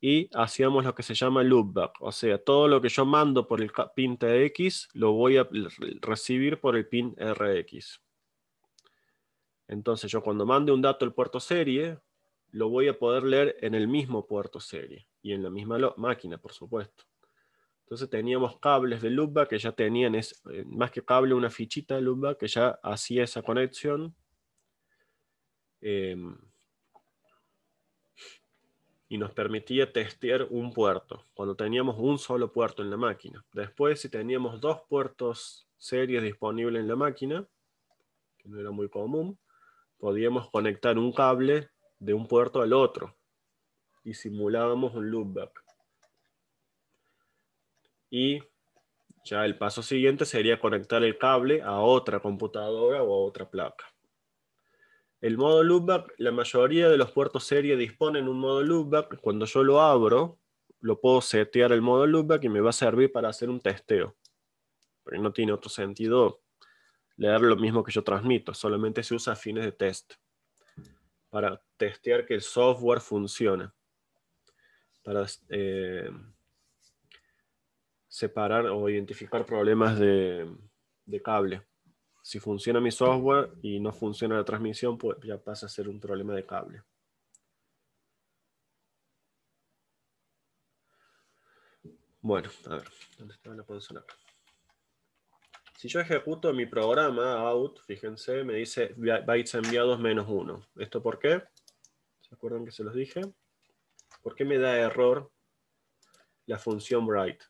y hacíamos lo que se llama loopback, o sea, todo lo que yo mando por el pin TX lo voy a recibir por el pin RX. Entonces yo cuando mande un dato al puerto serie, lo voy a poder leer en el mismo puerto serie y en la misma máquina, por supuesto. Entonces teníamos cables de loopback que ya tenían, es, eh, más que cable, una fichita de loopback que ya hacía esa conexión. Em, y nos permitía testear un puerto, cuando teníamos un solo puerto en la máquina. Después, si teníamos dos puertos series disponibles en la máquina, que no era muy común, podíamos conectar un cable de un puerto al otro y simulábamos un loopback. Y ya el paso siguiente sería conectar el cable a otra computadora o a otra placa. El modo loopback, la mayoría de los puertos serie disponen un modo loopback. Cuando yo lo abro, lo puedo setear el modo loopback y me va a servir para hacer un testeo. Porque no tiene otro sentido leer lo mismo que yo transmito. Solamente se usa a fines de test. Para testear que el software funciona. Para eh, separar o identificar problemas de cable si funciona mi software y no funciona la transmisión, pues ya pasa a ser un problema de cable. Bueno, a ver, ¿dónde está la acá? Si yo ejecuto mi programa out, fíjense, me dice bytes enviados menos uno. ¿Esto por qué? ¿Se acuerdan que se los dije? ¿Por qué me da error la función write?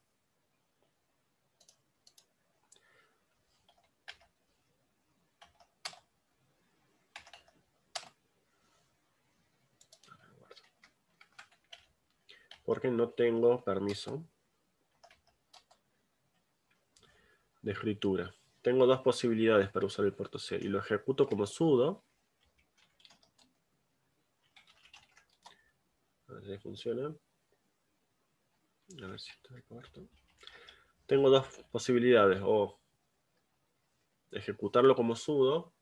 porque no tengo permiso de escritura. Tengo dos posibilidades para usar el puerto C y lo ejecuto como sudo. A ver si funciona. A ver si está el puerto. Tengo dos posibilidades, o ejecutarlo como sudo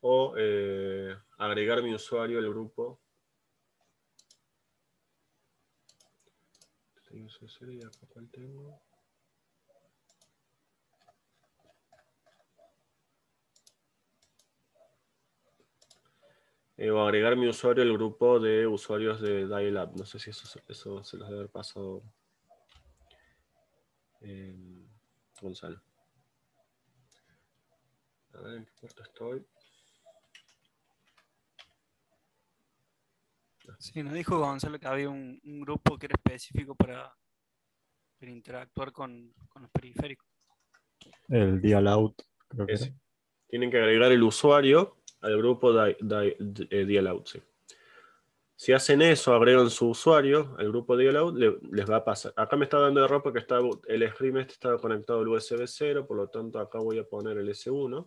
o eh, agregar mi usuario al grupo Voy y tengo. Eh, agregar mi usuario al grupo de usuarios de Dialab. No sé si eso, eso se los debe haber pasado eh, Gonzalo.
A ver, en qué puerto estoy. Sí, nos dijo Gonzalo que había un, grupo que era específico para, interactuar con, los periféricos.
El dial out, creo que sí. Tienen que agregar el usuario al grupo de eh, sí. Si hacen eso, agregan su usuario al grupo dial out, les va a pasar. Acá me está dando error porque está, el stream estaba conectado al USB 0, por lo tanto acá voy a poner el S1.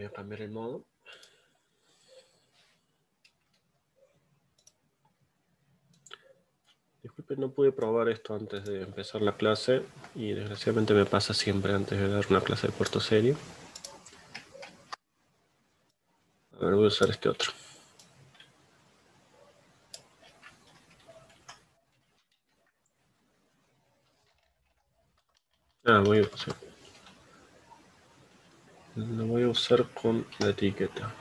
voy a cambiar el modo. Disculpe, no pude probar esto antes de empezar la clase y desgraciadamente me pasa siempre antes de dar una clase de puerto serio. A ver, voy a usar este otro. Ah, muy bien. Lo voy a usar con la etiqueta.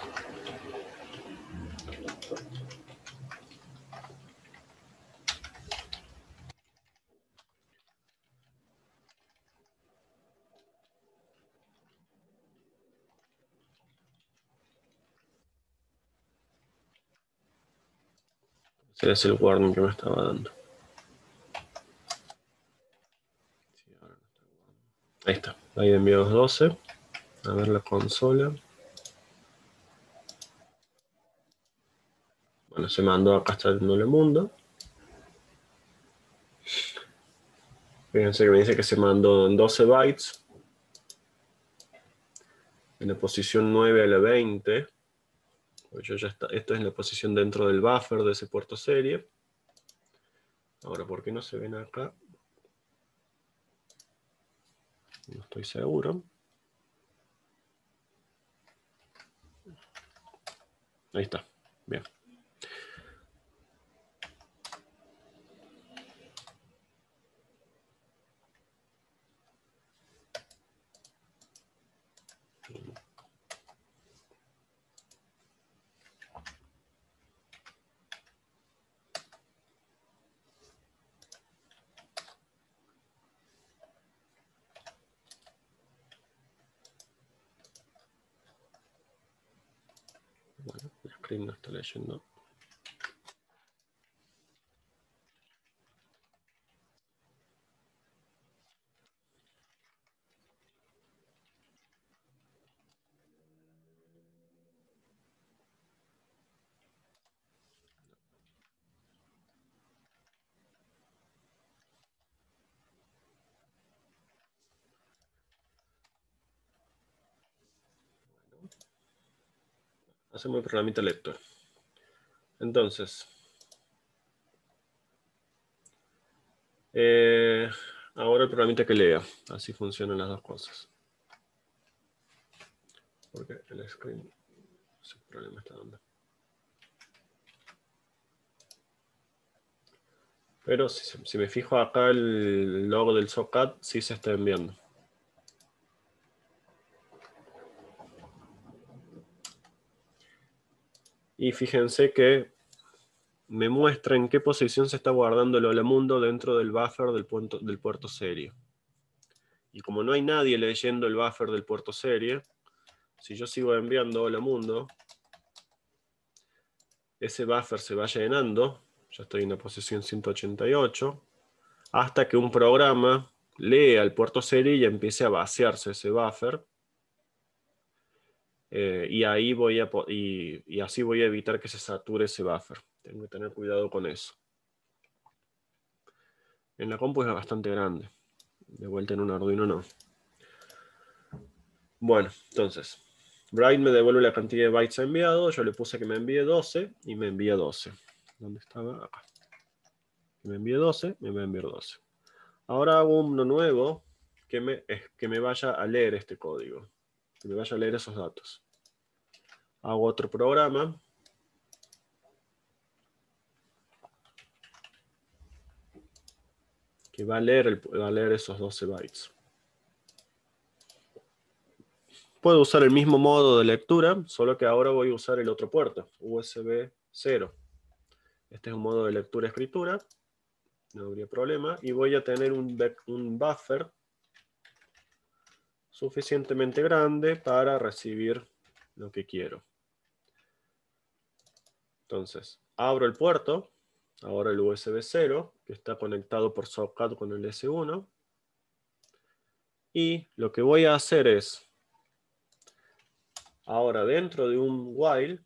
Ese es el warning que me estaba dando. Ahí está. Ahí los 12. A ver la consola. Bueno, se mandó acá está el mundo. Fíjense que me dice que se mandó en 12 bytes. En la posición 9 a la 20. Pues ya está, esto es la posición dentro del buffer de ese puerto serie. Ahora, ¿por qué no se ven acá? No estoy seguro. Ahí está. Bien. está leyendo. hacemos el programita lector. Entonces, eh, ahora el programita que lea. Así funcionan las dos cosas. Porque el screen, ese problema está dando. Pero si, si, me fijo acá el logo del SOCAT sí se está enviando. Y fíjense que me muestra en qué posición se está guardando el hola mundo dentro del buffer del, del puerto serie. Y como no hay nadie leyendo el buffer del puerto serie, si yo sigo enviando hola mundo, ese buffer se va llenando, ya estoy en la posición 188, hasta que un programa lee el puerto serie y empiece a vaciarse ese buffer eh, y ahí voy y, así voy a evitar que se sature ese buffer. Tengo que tener cuidado con eso. En la compu es bastante grande. De vuelta en un Arduino no. Bueno, entonces, Bright me devuelve la cantidad de bytes enviado. Yo le puse que me envíe 12 y me envía 12. ¿Dónde estaba? Acá. Me envíe 12 me va a enviar 12. Ahora hago uno nuevo que que me vaya a leer este código. Que me vaya a leer esos datos. Hago otro programa. Que va a leer, va leer esos 12 bytes. Puedo usar el mismo modo de lectura, solo que ahora voy a usar el otro puerto, USB 0. Este es un modo de lectura-escritura, no habría problema. Y voy a tener un, un buffer suficientemente grande para recibir lo que quiero. Entonces, abro el puerto, ahora el USB 0, que está conectado por softcat con el S1. Y lo que voy a hacer es, ahora dentro de un while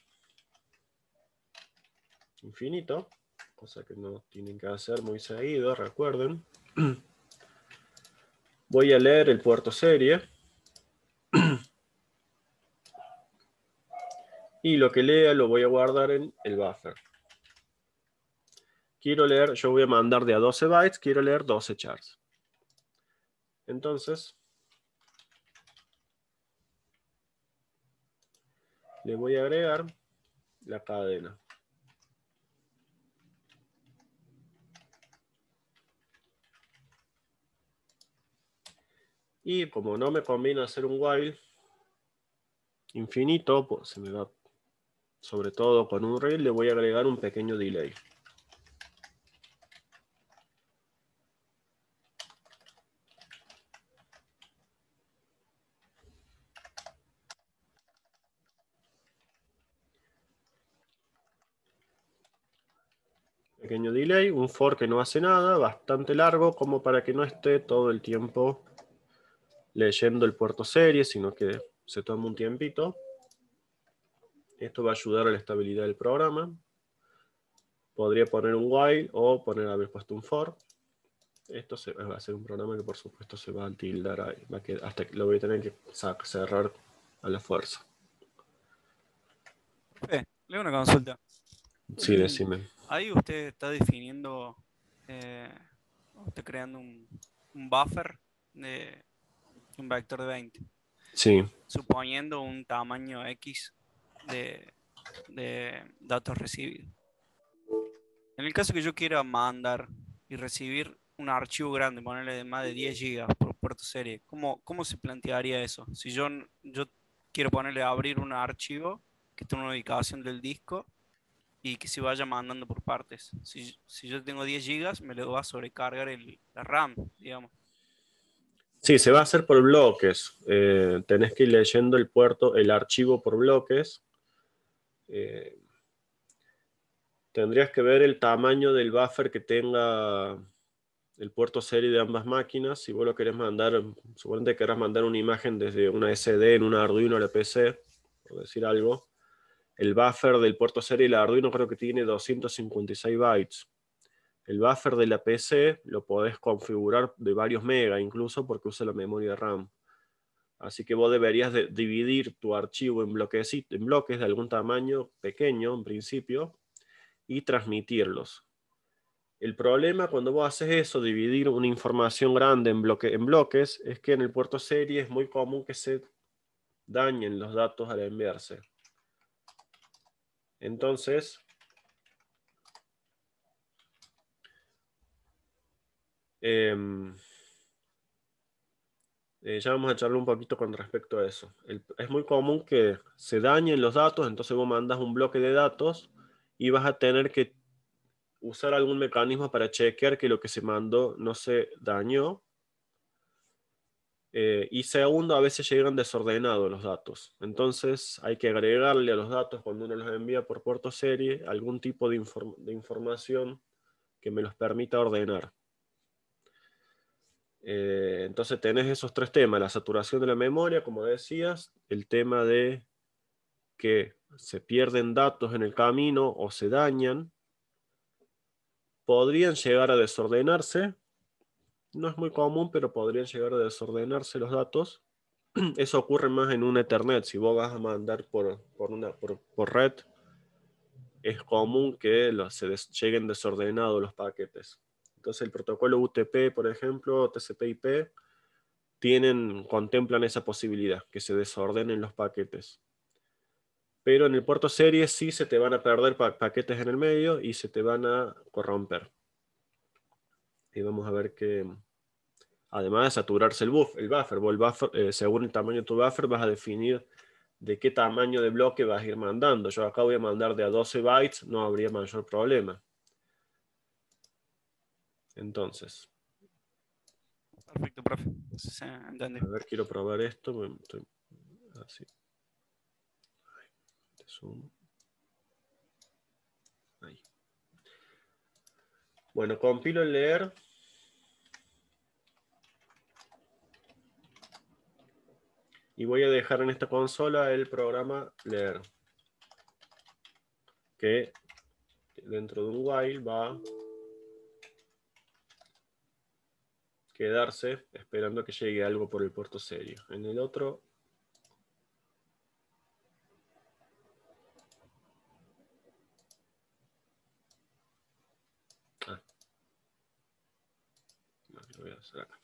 infinito, cosa que no tienen que hacer muy seguido, recuerden,
[CLEARS THROAT]
voy a leer el puerto serie y lo que lea lo voy a guardar en el buffer. Quiero leer, yo voy a mandar de a 12 bytes, quiero leer 12 chars. Entonces, le voy a agregar la cadena. Y como no me conviene hacer un while infinito, pues se me va sobre todo con un reel le voy a agregar un pequeño delay. Pequeño delay, un for que no hace nada, bastante largo, como para que no esté todo el tiempo leyendo el puerto serie, sino que se tome un tiempito. Esto va a ayudar a la estabilidad del programa. Podría poner un while o poner a haber puesto un for. Esto se, va a ser un programa que por supuesto se va a tildar ahí, hasta que lo voy a tener que cerrar a la fuerza.
Eh, le doy una consulta. Sí, mm, decime. Ahí usted está definiendo, eh, usted creando un, un buffer de un vector de 20. Sí. Suponiendo un tamaño X de, datos recibidos. En el caso que yo quiera mandar y recibir un archivo grande, ponerle de más de 10 gigas por puerto serie, ¿cómo, cómo se plantearía eso? Si yo, yo quiero ponerle a abrir un archivo que está en una ubicación del disco y que se vaya mandando por partes. Si, yo tengo 10 gigas, me lo va a sobrecargar el, la RAM, digamos.
Sí, se va a hacer por bloques. Eh, tenés que ir leyendo el puerto, el archivo por bloques eh, tendrías que ver el tamaño del buffer que tenga el puerto serie de ambas máquinas. Si vos lo querés mandar, suponete que mandar una imagen desde una SD en una Arduino a la PC, por decir algo. El buffer del puerto serie de la Arduino creo que tiene 256 bytes. El buffer de la PC lo podés configurar de varios mega incluso porque usa la memoria RAM. Así que vos deberías dividir tu archivo en, en bloques de algún tamaño pequeño, en principio, y transmitirlos. El problema cuando vos haces eso, dividir una información grande en, bloques, es que en el puerto serie es muy común que se dañen los datos al enviarse. Entonces, em, eh, ya vamos a echarle un poquito con respecto a eso. es muy común que se dañen los datos, entonces vos mandas un bloque de datos y vas a tener que usar algún mecanismo para chequear que lo que se mandó no se dañó. Eh, y segundo, a veces llegan desordenados los datos. Entonces hay que agregarle a los datos cuando uno los envía por puerto serie algún tipo de información que me los permita ordenar. Eh, entonces tenés esos tres temas, la saturación de la memoria, como decías, el tema de que se pierden datos en el camino o se dañan, podrían llegar a desordenarse, no es muy común, pero podrían llegar a desordenarse los datos. [CLEARS THROAT] Eso ocurre más en un Ethernet, si vos vas a mandar por, una, por, red, es común que se lleguen desordenados los paquetes. Entonces el protocolo UTP, por ejemplo, TCP/IP, tienen, contemplan esa posibilidad, que se desordenen los paquetes. Pero en el puerto serie sí se te van a perder paquetes en el medio y se te van a corromper. Y vamos a ver que, además de saturarse el, buff, el buffer, eh, según el tamaño de tu buffer vas a definir de qué tamaño de bloque vas a ir mandando. Yo acá voy a mandar de a 12 bytes, no habría mayor problema. Entonces. Perfecto, profe. A ver, quiero probar esto. Así. Ahí. Bueno, compilo el leer. Y voy a dejar en esta consola el programa leer. Que dentro de un while va quedarse esperando que llegue algo por el puerto serio. En el otro...
Ah. voy a hacer acá.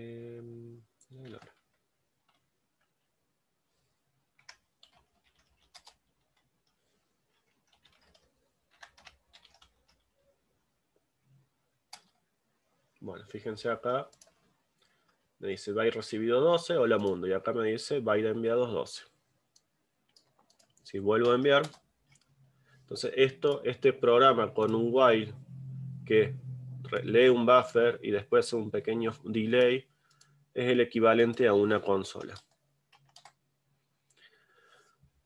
Em, bueno, fíjense acá. Me dice ir recibido 12, hola mundo. Y acá me dice a ir enviados 12. Si vuelvo a enviar. Entonces esto, este programa con un while que lee un buffer y después un pequeño delay, es el equivalente a una consola.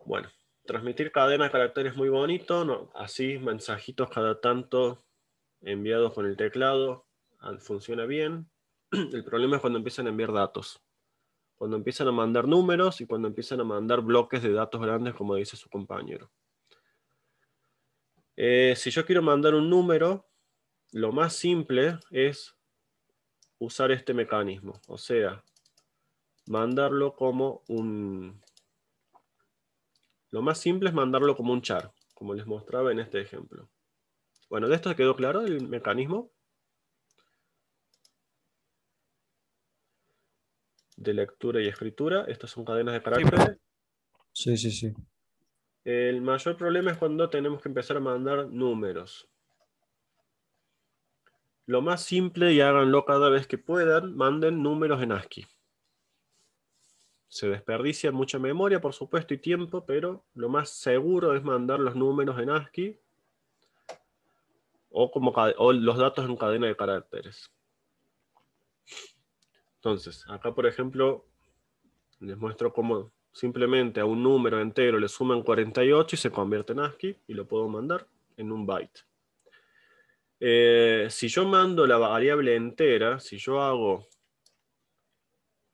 Bueno, transmitir cadena de caracteres muy bonito, así mensajitos cada tanto enviados con el teclado, ah, funciona bien. [CLEARS THROAT] El problema es cuando empiezan a enviar datos, cuando empiezan a mandar números y cuando empiezan a mandar bloques de datos grandes, como dice su compañero. Eh, si yo quiero mandar un número, lo más simple es usar este mecanismo, o sea, mandarlo como un... Lo más simple es mandarlo como un char, como les mostraba en este ejemplo. Bueno, ¿de esto quedó claro el mecanismo? De lectura y escritura, estas son cadenas de caracteres. Sí, sí, sí. El mayor problema es cuando tenemos que empezar a mandar números. Lo más simple y háganlo cada vez que puedan, manden números en ASCII. Se desperdicia mucha memoria, por supuesto, y tiempo, pero lo más seguro es mandar los números en ASCII o, como, los datos en cadena de caracteres. Entonces, acá por ejemplo, les muestro cómo simplemente a un número entero le suman 48 y se convierte en ASCII y lo puedo mandar en un byte. Eh, si yo mando la variable entera, si yo hago...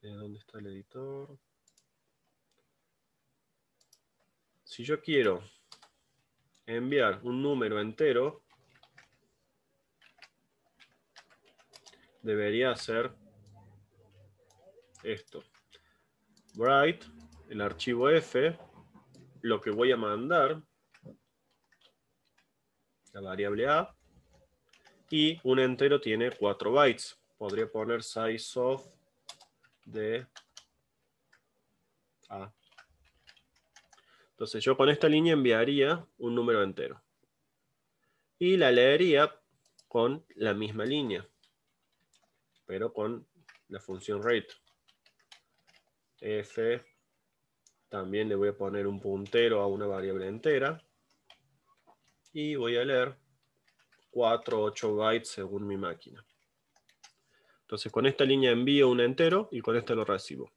¿Dónde está el editor? Si yo quiero enviar un número entero, debería ser esto. Write el archivo F, lo que voy a mandar, la variable A, y un entero tiene 4 bytes. Podría poner size of de A. Entonces yo con esta línea enviaría un número entero. Y la leería con la misma línea, pero con la función rate. F, también le voy a poner un puntero a una variable entera. Y voy a leer 4 8 bytes según mi máquina. Entonces con esta línea envío un entero y con esta lo recibo.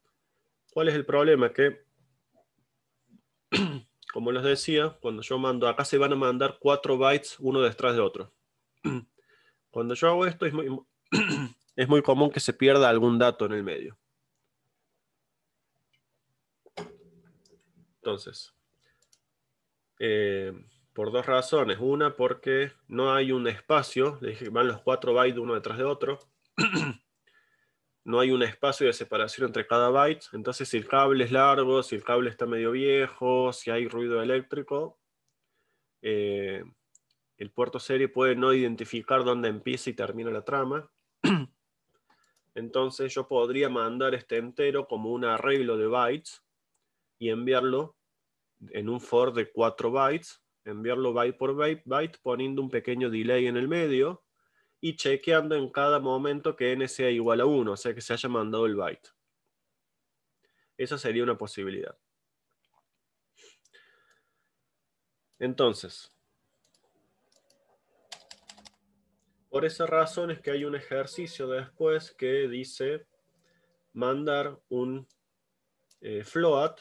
¿Cuál es el problema? Que, [CLEARS THROAT] como les decía, cuando yo mando, acá se van a mandar 4 bytes uno detrás de otro. [CLEARS THROAT] Cuando yo hago esto es muy, [CLEARS THROAT] es muy común que se pierda algún dato en el medio. Entonces, eh, por dos razones. Una, porque no hay un espacio, le dije que van los cuatro bytes uno detrás de otro. [CLEARS THROAT] no hay un espacio de separación entre cada byte. Entonces, si el cable es largo, si el cable está medio viejo, si hay ruido eléctrico, eh, el puerto serie puede no identificar dónde empieza y termina la trama. [CLEARS THROAT] Entonces yo podría mandar este entero como un arreglo de bytes y enviarlo en un for de 4 bytes enviarlo byte por byte, poniendo un pequeño delay en el medio y chequeando en cada momento que n sea igual a 1, o sea que se haya mandado el byte. Esa sería una posibilidad. Entonces, por esa razón es que hay un ejercicio después que dice mandar un eh, float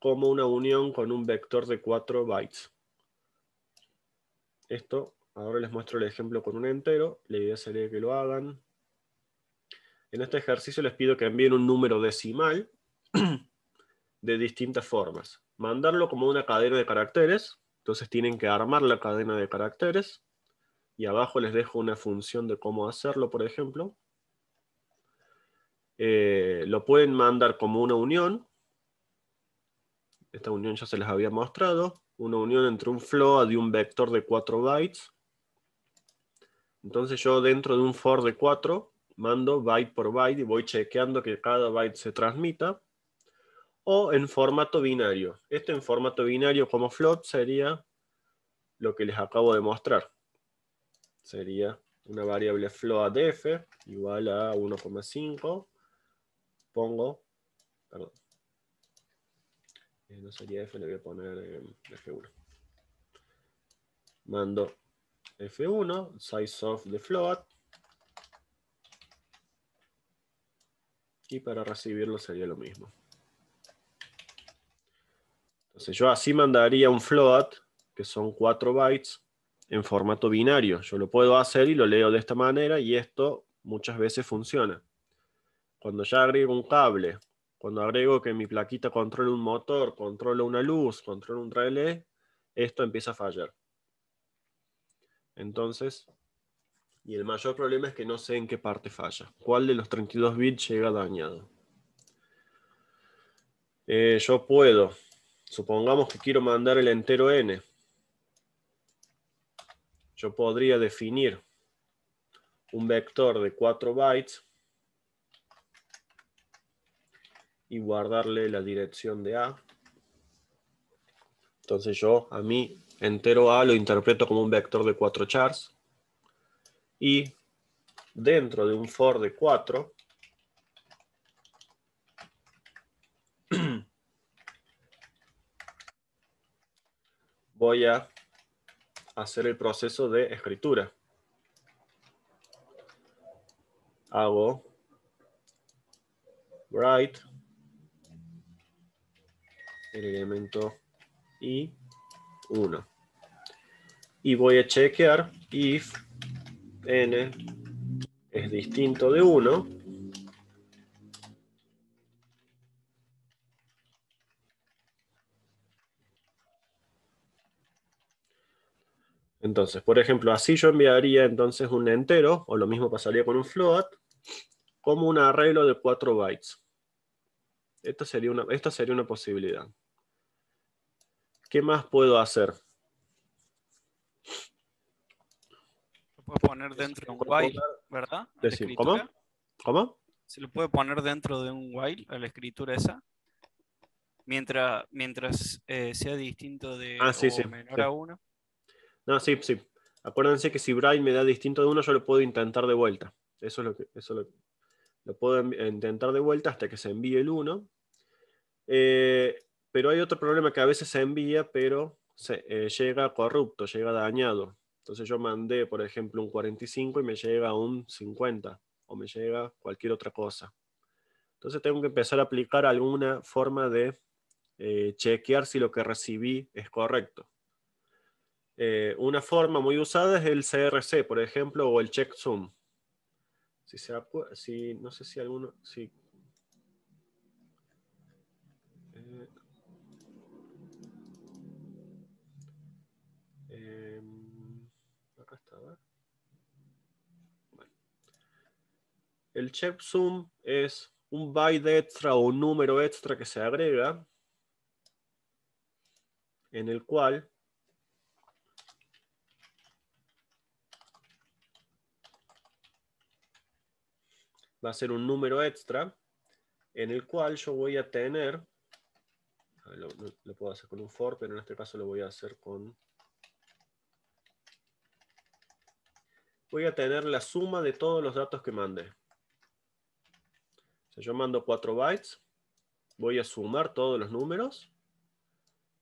como una unión con un vector de 4 bytes. Esto, ahora les muestro el ejemplo con un entero, la idea sería que lo hagan. En este ejercicio les pido que envíen un número decimal [CLEARS THROAT] de distintas formas. Mandarlo como una cadena de caracteres, entonces tienen que armar la cadena de caracteres, y abajo les dejo una función de cómo hacerlo, por ejemplo. Eh, lo pueden mandar como una unión, esta unión ya se les había mostrado, una unión entre un float de un vector de 4 bytes. Entonces yo dentro de un for de 4 mando byte por byte y voy chequeando que cada byte se transmita. O en formato binario. Este en formato binario como float sería lo que les acabo de mostrar. Sería una variable float f igual a 1,5. Pongo, perdón, eh, no sería F, le voy a poner eh, F1. Mando F1, size of the float. Y para recibirlo sería lo mismo. Entonces yo así mandaría un float, que son 4 bytes, en formato binario. Yo lo puedo hacer y lo leo de esta manera y esto muchas veces funciona. Cuando ya agrego un cable cuando agrego que mi plaquita controla un motor, controla una luz, controla un relé, esto empieza a fallar. Entonces, y el mayor problema es que no sé en qué parte falla. ¿Cuál de los 32 bits llega dañado? Eh, yo puedo, supongamos que quiero mandar el entero n. Yo podría definir un vector de 4 bytes y guardarle la dirección de A. Entonces yo a mi entero A lo interpreto como un vector de 4 chars. Y dentro de un for de 4, [CLEARS THROAT] voy a hacer el proceso de escritura. Hago write el elemento i1. Y voy a chequear if n es distinto de 1. Entonces, por ejemplo, así yo enviaría entonces un entero, o lo mismo pasaría con un float, como un arreglo de 4 bytes. Esta sería una, esta sería una posibilidad. ¿Qué más puedo hacer?
Lo puedo poner dentro de un while, ¿verdad? ¿Cómo? ¿Cómo? Se lo puede poner dentro de un while a la escritura esa. Mientras, mientras eh, sea distinto de ah, sí, sí, menor a 1.
No, sí, sí. Acuérdense que si Braille me da distinto de uno yo lo puedo intentar de vuelta. Eso es lo que. Eso lo, puedo intentar de vuelta hasta que se envíe el 1. Eh, pero hay otro problema que a veces se envía, pero se, eh, llega corrupto, llega dañado. Entonces yo mandé, por ejemplo, un 45 y me llega un 50 o me llega cualquier otra cosa. Entonces tengo que empezar a aplicar alguna forma de eh, chequear si lo que recibí es correcto. Eh, una forma muy usada es el CRC, por ejemplo, o el checksum. Si si, no sé si alguno, si El checksum es un byte extra o un número extra que se agrega en el cual va a ser un número extra en el cual yo voy a tener, lo, puedo hacer con un for, pero en este caso lo voy a hacer con, voy a tener la suma de todos los datos que mande yo mando 4 bytes, voy a sumar todos los números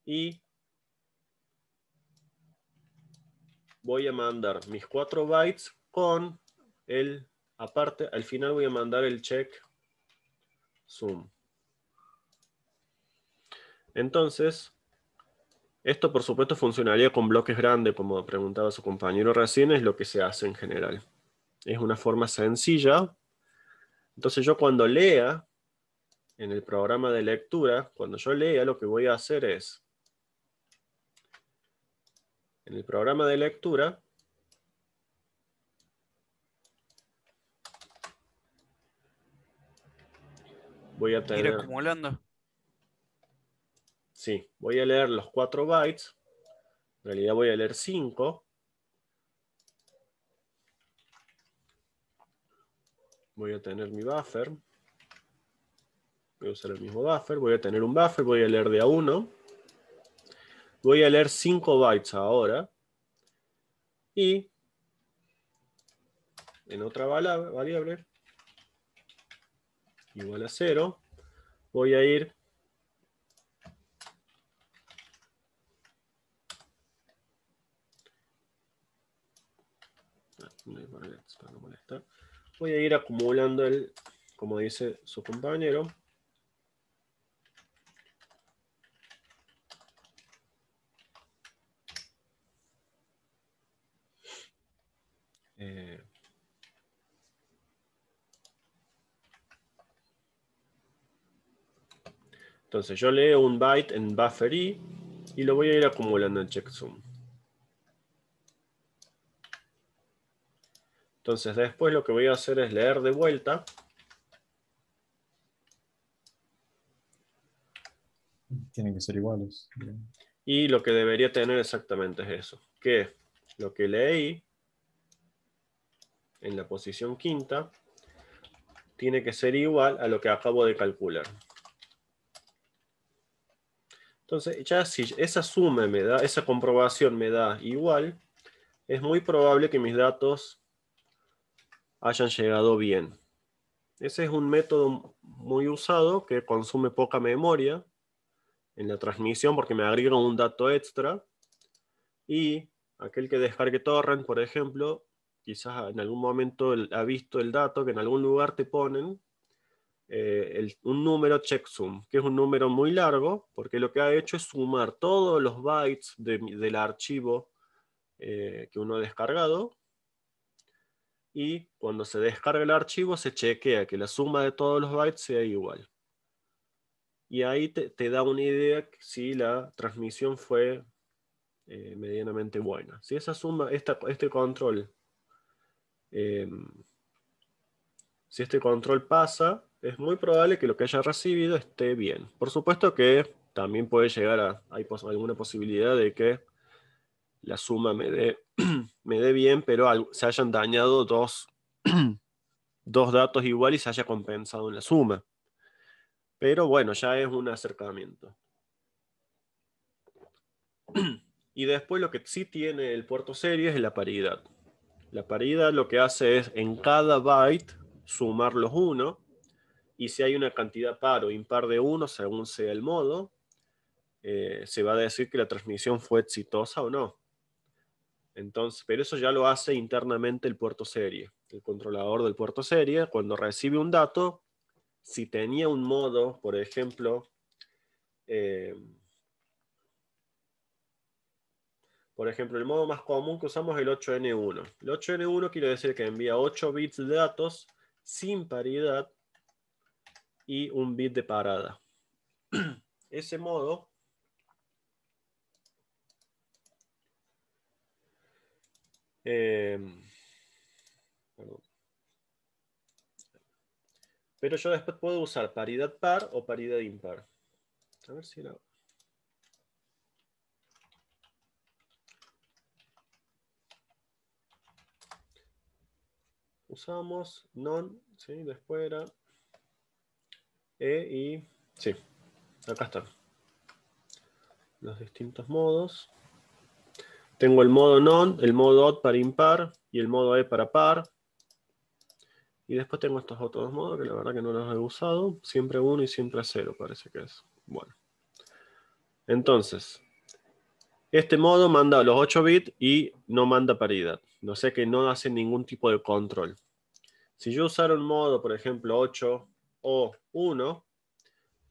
y voy a mandar mis 4 bytes con el, aparte, al final voy a mandar el check sum. Entonces, esto por supuesto funcionaría con bloques grandes, como preguntaba su compañero recién, es lo que se hace en general. Es una forma sencilla entonces yo cuando lea en el programa de lectura, cuando yo lea lo que voy a hacer es, en el programa de lectura,
voy a tener... Ir acumulando.
Sí, voy a leer los 4 bytes, en realidad voy a leer 5, voy a tener mi buffer. Voy a usar el mismo buffer, voy a tener un buffer, voy a leer de a uno. Voy a leer 5 bytes ahora. Y en otra variable, igual a cero. voy a ir ah, no molestar. Voy a ir acumulando el, como dice su compañero. Eh, entonces yo leo un byte en buffer y, y lo voy a ir acumulando en checksum. Entonces después lo que voy a hacer es leer de vuelta. Tienen que ser iguales. Y lo que debería tener exactamente es eso. Que lo que leí en la posición quinta tiene que ser igual a lo que acabo de calcular. Entonces, ya si esa suma me da, esa comprobación me da igual, es muy probable que mis datos hayan llegado bien. Ese es un método muy usado que consume poca memoria en la transmisión porque me agrega un dato extra y aquel que descargue torrent, por ejemplo, quizás en algún momento ha visto el dato que en algún lugar te ponen eh, un número checksum, que es un número muy largo, porque lo que ha hecho es sumar todos los bytes del archivo eh, que uno ha descargado y cuando se descarga el archivo se chequea que la suma de todos los bytes sea igual. Y ahí te, da una idea si la transmisión fue eh, medianamente buena. Si esa suma, esta, este control, em, si este control pasa, es muy probable que lo que haya recibido esté bien. Por supuesto que también puede llegar a, hay alguna posibilidad de que la suma me dé [CLEARS THROAT] me dé bien, pero se hayan dañado dos, [CLEARS THROAT] dos datos iguales y se haya compensado en la suma. Pero bueno, ya es un acercamiento. [CLEARS THROAT] Y después lo que sí tiene el puerto serie es la paridad. La paridad lo que hace es en cada byte sumar los uno y si hay una cantidad par o impar de uno según sea el modo, eh, se va a decir que la transmisión fue exitosa o no. Entonces, pero eso ya lo hace internamente el puerto serie, el controlador del puerto serie, cuando recibe un dato, si tenía un modo, por ejemplo, eh, por ejemplo, el modo más común que usamos es el 8N1. El 8N1 quiere decir que envía 8 bits de datos sin paridad y un bit de parada. [CLEARS THROAT] Ese modo Em, pero yo después puedo usar paridad par o paridad impar. A ver si lo... Usamos non, ¿sí? después era e y... Sí, acá están los distintos modos. Tengo el modo non, el modo odd para impar y el modo e para par. Y después tengo estos otros modos que la verdad que no los he usado. Siempre 1 y siempre cero, parece que es. Bueno. Entonces, este modo manda los 8 bits y no manda paridad. No sé que no hace ningún tipo de control. Si yo usara un modo, por ejemplo, 8 o 1,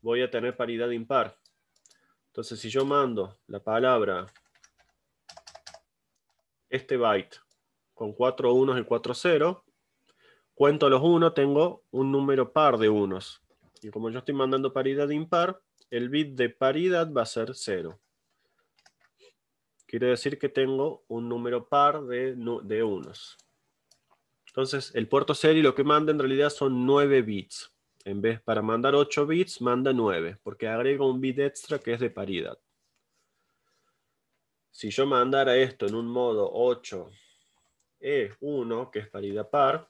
voy a tener paridad impar. Entonces, si yo mando la palabra este byte con 4 unos y 4 ceros. Cuento los 1, tengo un número par de unos. Y como yo estoy mandando paridad impar, el bit de paridad va a ser 0. Quiere decir que tengo un número par de, de unos. Entonces, el puerto serie lo que manda en realidad son 9 bits. En vez para mandar 8 bits, manda 9, porque agrega un bit extra que es de paridad. Si yo mandara esto en un modo 8 e 1, que es paridad par,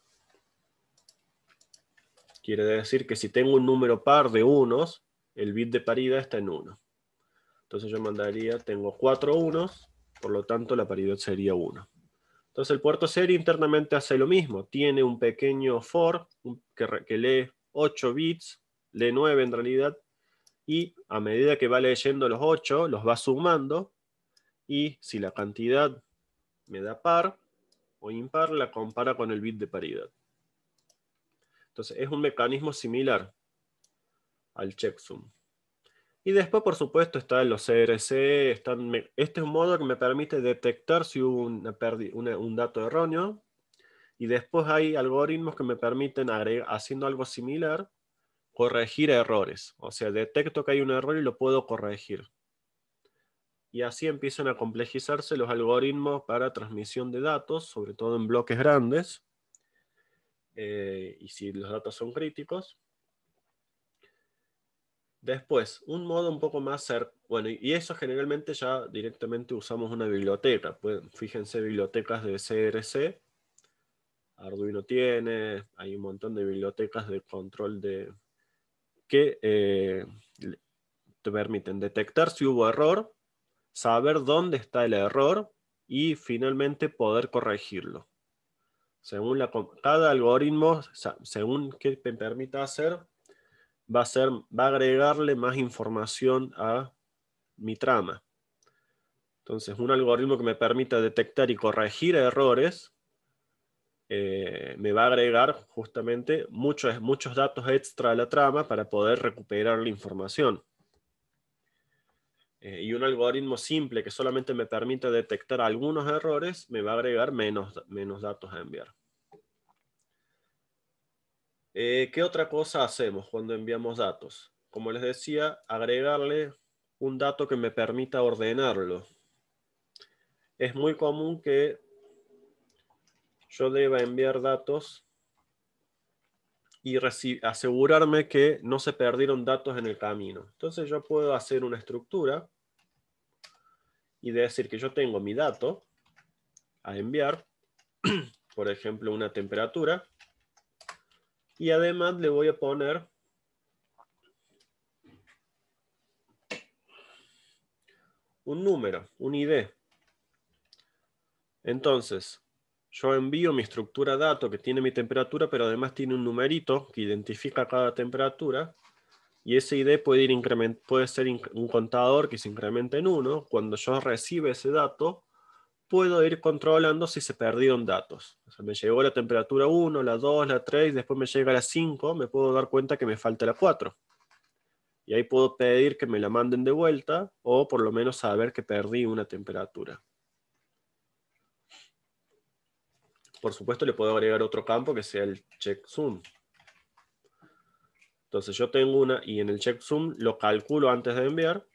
quiere decir que si tengo un número par de unos, el bit de paridad está en 1. Entonces yo mandaría, tengo 4 unos, por lo tanto la paridad sería 1. Entonces el puerto serie internamente hace lo mismo, tiene un pequeño for que, que lee 8 bits, lee 9 en realidad, y a medida que va leyendo los 8, los va sumando, y si la cantidad me da par o impar, la compara con el bit de paridad. Entonces es un mecanismo similar al checksum. Y después, por supuesto, están los CRC. Están, este es un modo que me permite detectar si hubo un dato erróneo. Y después hay algoritmos que me permiten, haciendo algo similar, corregir errores. O sea, detecto que hay un error y lo puedo corregir y así empiezan a complejizarse los algoritmos para transmisión de datos, sobre todo en bloques grandes, eh, y si los datos son críticos. Después, un modo un poco más cercano, bueno, y eso generalmente ya directamente usamos una biblioteca, pues, fíjense bibliotecas de CRC, Arduino tiene, hay un montón de bibliotecas de control de que te eh, permiten detectar si hubo error saber dónde está el error y finalmente poder corregirlo. Según cada algoritmo, según qué me permita hacer, va a, ser, va a agregarle más información a mi trama. Entonces, un algoritmo que me permita detectar y corregir errores eh, me va a agregar justamente muchos, muchos datos extra a la trama para poder recuperar la información. Eh, y un algoritmo simple que solamente me permite detectar algunos errores, me va a agregar menos, menos datos a enviar. Eh, ¿Qué otra cosa hacemos cuando enviamos datos? Como les decía, agregarle un dato que me permita ordenarlo. Es muy común que yo deba enviar datos y asegurarme que no se perdieron datos en el camino. Entonces yo puedo hacer una estructura y decir que yo tengo mi dato a enviar, [CLEARS THROAT] por ejemplo, una temperatura, y además le voy a poner un número, un ID. Entonces, yo envío mi estructura dato que tiene mi temperatura, pero además tiene un numerito que identifica cada temperatura, y ese ID puede, ir puede ser un contador que se incrementa en 1. Cuando yo recibo ese dato, puedo ir controlando si se perdieron datos. O sea, me llegó la temperatura 1, la 2, la 3, después me llega la 5, me puedo dar cuenta que me falta la 4. Y ahí puedo pedir que me la manden de vuelta o por lo menos saber que perdí una temperatura. Por supuesto, le puedo agregar otro campo que sea el checksum. Entonces yo tengo una y en el checksum lo calculo antes de enviar.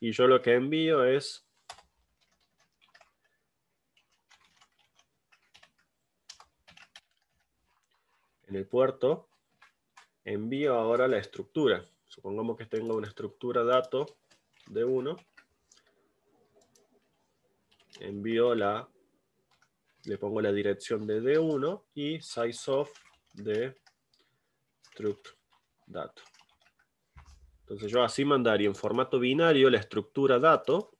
Y yo lo que envío es en el puerto, envío ahora la estructura. Supongamos que tengo una estructura dato de 1. Envío la, le pongo la dirección de D1 y size of de struct dato. Entonces yo así mandaría en formato binario la estructura dato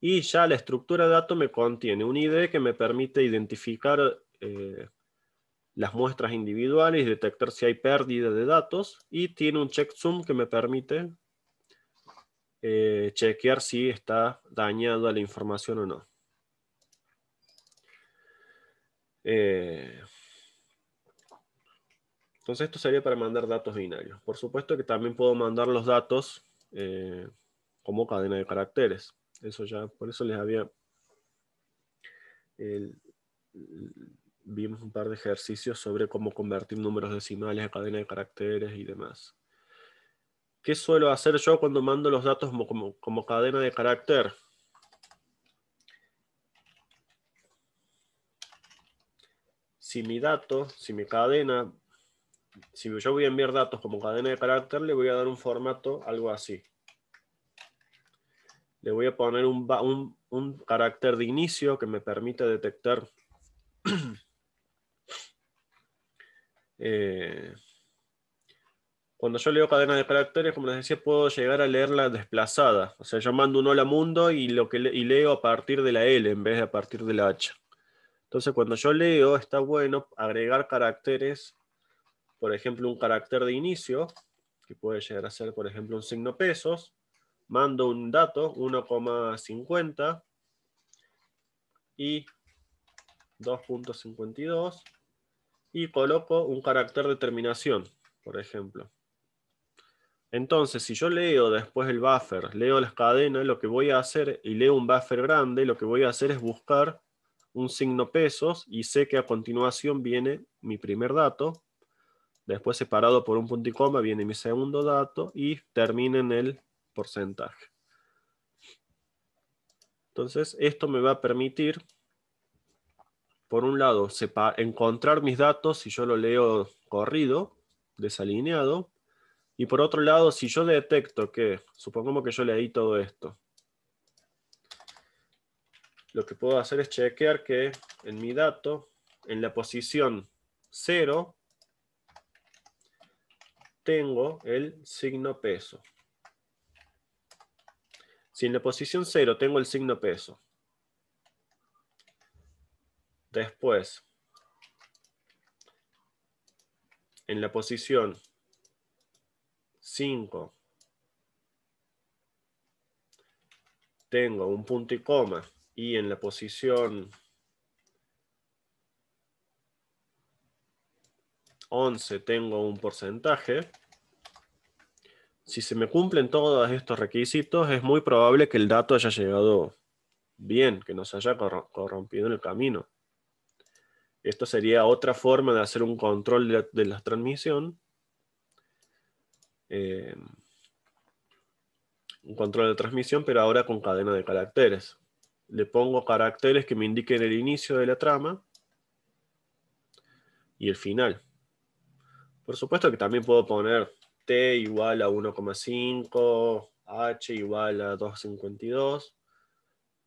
y ya la estructura dato me contiene un ID que me permite identificar eh, las muestras individuales y detectar si hay pérdida de datos y tiene un checksum que me permite eh, chequear si está dañada la información o no. Eh, entonces esto sería para mandar datos binarios. Por supuesto que también puedo mandar los datos eh, como cadena de caracteres. Eso ya, por eso les había... vimos un par de ejercicios sobre cómo convertir números decimales a cadena de caracteres y demás. ¿Qué suelo hacer yo cuando mando los datos como, como cadena de carácter? Si mi dato, si mi cadena si yo voy a enviar datos como cadena de carácter, le voy a dar un formato algo así. Le voy a poner un, carácter de inicio que me permite detectar [CLEARS THROAT] eh, cuando yo leo cadena de caracteres, como les decía, puedo llegar a leerla desplazada. O sea, yo mando un hola mundo y, lo que y leo a partir de la L en vez de a partir de la H. Entonces, cuando yo leo, está bueno agregar caracteres por ejemplo, un carácter de inicio, que puede llegar a ser, por ejemplo, un signo pesos, mando un dato, 1,50 y 2.52, y coloco un carácter de terminación, por ejemplo. Entonces, si yo leo después el buffer, leo las cadenas, lo que voy a hacer, y leo un buffer grande, lo que voy a hacer es buscar un signo pesos, y sé que a continuación viene mi primer dato, Después, separado por un punto y coma, viene mi segundo dato y termina en el porcentaje. Entonces, esto me va a permitir, por un lado, encontrar mis datos si yo lo leo corrido, desalineado, y por otro lado, si yo detecto que, supongamos que yo leí todo esto, lo que puedo hacer es chequear que en mi dato, en la posición 0, tengo el signo peso. Si en la posición 0 tengo el signo peso, después en la posición 5 tengo un punto y coma y en la posición 11 tengo un porcentaje. Si se me cumplen todos estos requisitos, es muy probable que el dato haya llegado bien, que no se haya corrompido en el camino. Esto sería otra forma de hacer un control de la, transmisión. Eh, un control de transmisión, pero ahora con cadena de caracteres. Le pongo caracteres que me indiquen el inicio de la trama y el final. Por supuesto que también puedo poner T igual a 1,5, H igual a 2,52,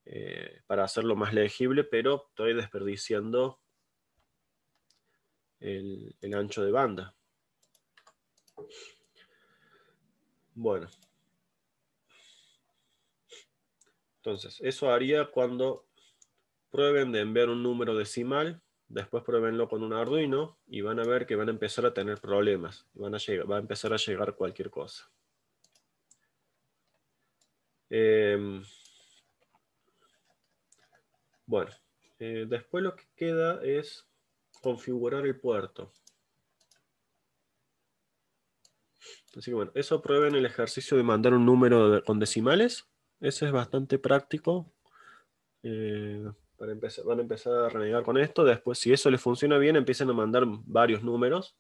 eh, para hacerlo más legible, pero estoy desperdiciando el, el ancho de banda. Bueno. Entonces, eso haría cuando prueben de enviar un número decimal después pruébenlo con un Arduino y van a ver que van a empezar a tener problemas, van a va a empezar a llegar cualquier cosa. Em, bueno, eh, después lo que queda es configurar el puerto. Así que bueno, eso prueben el ejercicio de mandar un número con decimales. Ese es bastante práctico. Eh, empezar, van a empezar a renegar con esto. Después, si eso les funciona bien, empiezan a mandar varios números.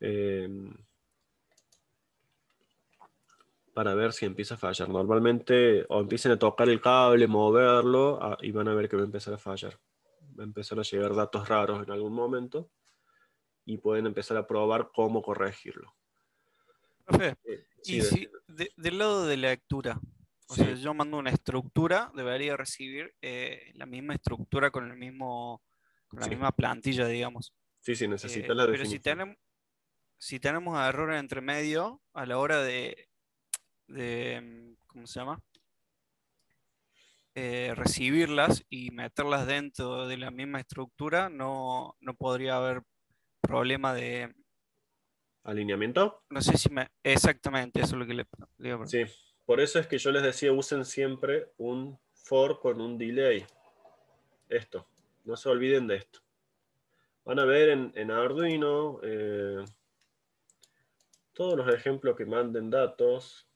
Eh, para ver si empieza a fallar. Normalmente, o empiecen a tocar el cable, moverlo, y van a ver que va a empezar a fallar. Va a empezar a llegar datos raros en algún momento y pueden empezar a probar cómo corregirlo.
Eh, y si, del lado de la lectura, o sea, yo mando una estructura, debería recibir eh, la misma estructura con, el mismo, la misma plantilla, digamos. Sí, sí, eh, necesita la definición. Pero si tenemos, si tenemos errores entre medio a la hora de, mm, ¿cómo se llama? Eh, recibirlas y meterlas dentro de la misma estructura, no, podría haber problema de... ¿Alineamiento? No sé si me... Exactamente, eso es lo que le, digo. Sí.
Por eso es que yo les decía, usen siempre un for con un delay. Esto, no se olviden de esto. Van a ver en, Arduino eh, todos los ejemplos que manden datos.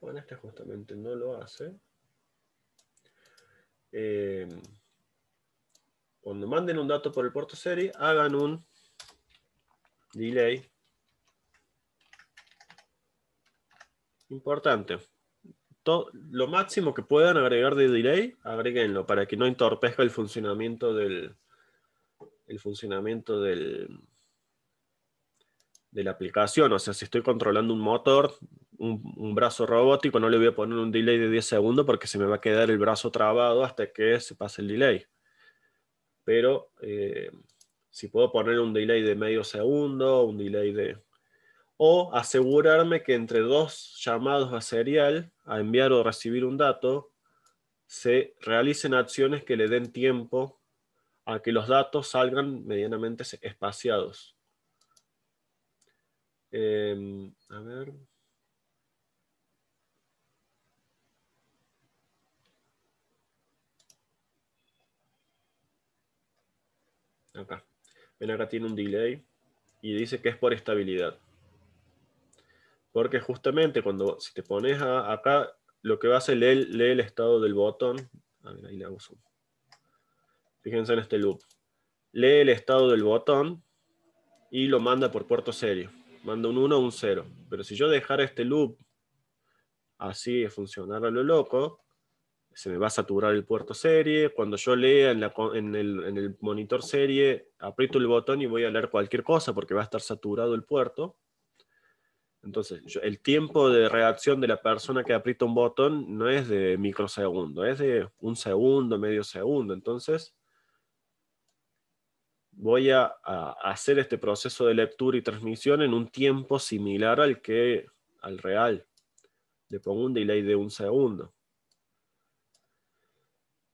Bueno, este justamente no lo hace. Eh, cuando manden un dato por el puerto serie, hagan un delay Importante. lo máximo que puedan agregar de delay, agréguenlo para que no entorpezca el funcionamiento del el funcionamiento del de la aplicación. O sea, si estoy controlando un motor, un, brazo robótico, no le voy a poner un delay de 10 segundos porque se me va a quedar el brazo trabado hasta que se pase el delay. Pero eh, si puedo poner un delay de medio segundo, un delay de o asegurarme que entre dos llamados a serial, a enviar o recibir un dato, se realicen acciones que le den tiempo a que los datos salgan medianamente espaciados. Em, a ver. Acá. Ven acá tiene un delay y dice que es por estabilidad porque justamente cuando, si te pones acá, lo que va a hacer es leer el estado del botón, a ver, ahí le hago Fíjense en este loop. Lee el estado del botón y lo manda por puerto serie Manda un 1 o un 0. Pero si yo dejara este loop así funcionar a lo loco, se me va a saturar el puerto serie. Cuando yo lea en, el, en, el, monitor serie, aprieto el botón y voy a leer cualquier cosa porque va a estar saturado el puerto. Entonces, el tiempo de reacción de la persona que aprieta un botón no es de microsegundo, es de un segundo, medio segundo. Entonces, voy a, hacer este proceso de lectura y transmisión en un tiempo similar al que al real. Le pongo un delay de un segundo.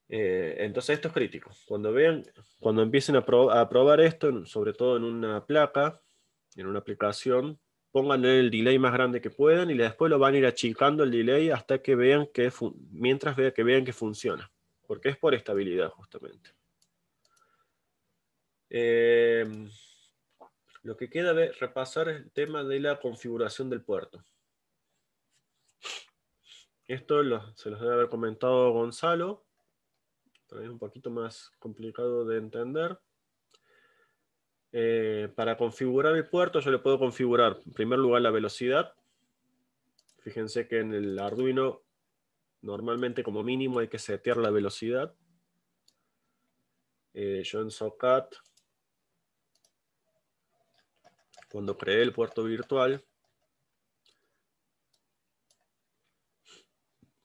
Eh, entonces esto es crítico. Cuando vean, cuando empiecen a probar esto, sobre todo en una placa, en una aplicación, Pongan el delay más grande que puedan y después lo van a ir achicando el delay hasta que vean que, mientras vean que vean que funciona, porque es por estabilidad justamente. Em, lo que queda de repasar el tema de la configuración del puerto. Esto se los debe haber comentado Gonzalo, pero es un poquito más complicado de entender. Eh, para configurar el puerto yo le puedo configurar en primer lugar la velocidad. Fíjense que en el Arduino normalmente como mínimo hay que setear la velocidad. Eh, yo en SOCAT, cuando creé el puerto virtual,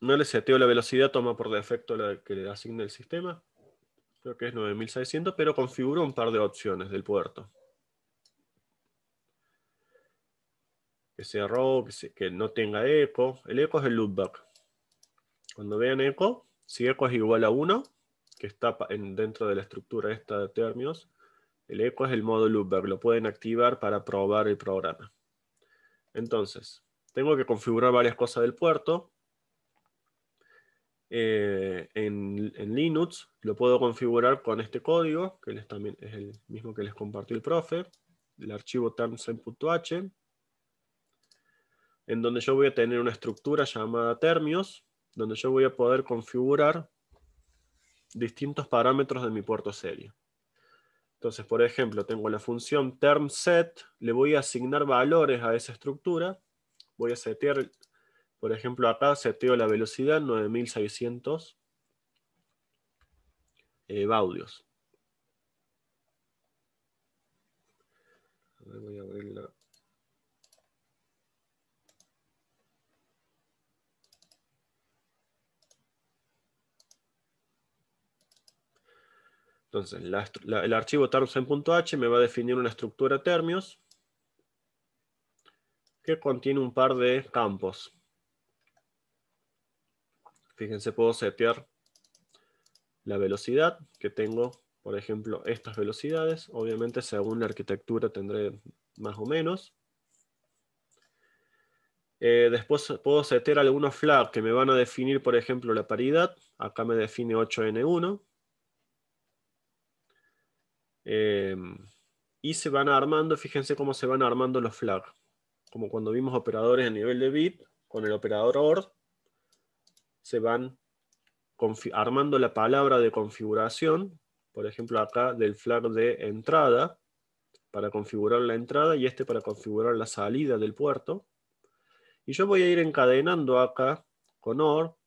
no le seteo la velocidad, toma por defecto la que le asigna el sistema creo que es 9600, pero configuro un par de opciones del puerto. Que sea RAW, que, no tenga eco. El eco es el loopback. Cuando vean eco, si eco es igual a 1, que está dentro de la estructura esta de términos, el eco es el modo loopback, lo pueden activar para probar el programa. Entonces, tengo que configurar varias cosas del puerto. Eh, en, Linux, lo puedo configurar con este código, que les, también es el mismo que les compartió el profe, el archivo termset.h en donde yo voy a tener una estructura llamada termios, donde yo voy a poder configurar distintos parámetros de mi puerto serie. Entonces, por ejemplo, tengo la función termset, le voy a asignar valores a esa estructura, voy a setear por ejemplo, acá seteo la velocidad 9600 baudios.
Eh, a ver,
Entonces, la, el archivo tarusen.h me va a definir una estructura termios que contiene un par de campos. Fíjense, puedo setear la velocidad que tengo, por ejemplo, estas velocidades. Obviamente, según la arquitectura tendré más o menos. Eh, después puedo setear algunos flags que me van a definir, por ejemplo, la paridad. Acá me define 8N1. Em, y se van armando, fíjense cómo se van armando los flags. Como cuando vimos operadores a nivel de bit, con el operador OR, se van armando la palabra de configuración, por ejemplo acá del flag de entrada, para configurar la entrada y este para configurar la salida del puerto. Y yo voy a ir encadenando acá con OR.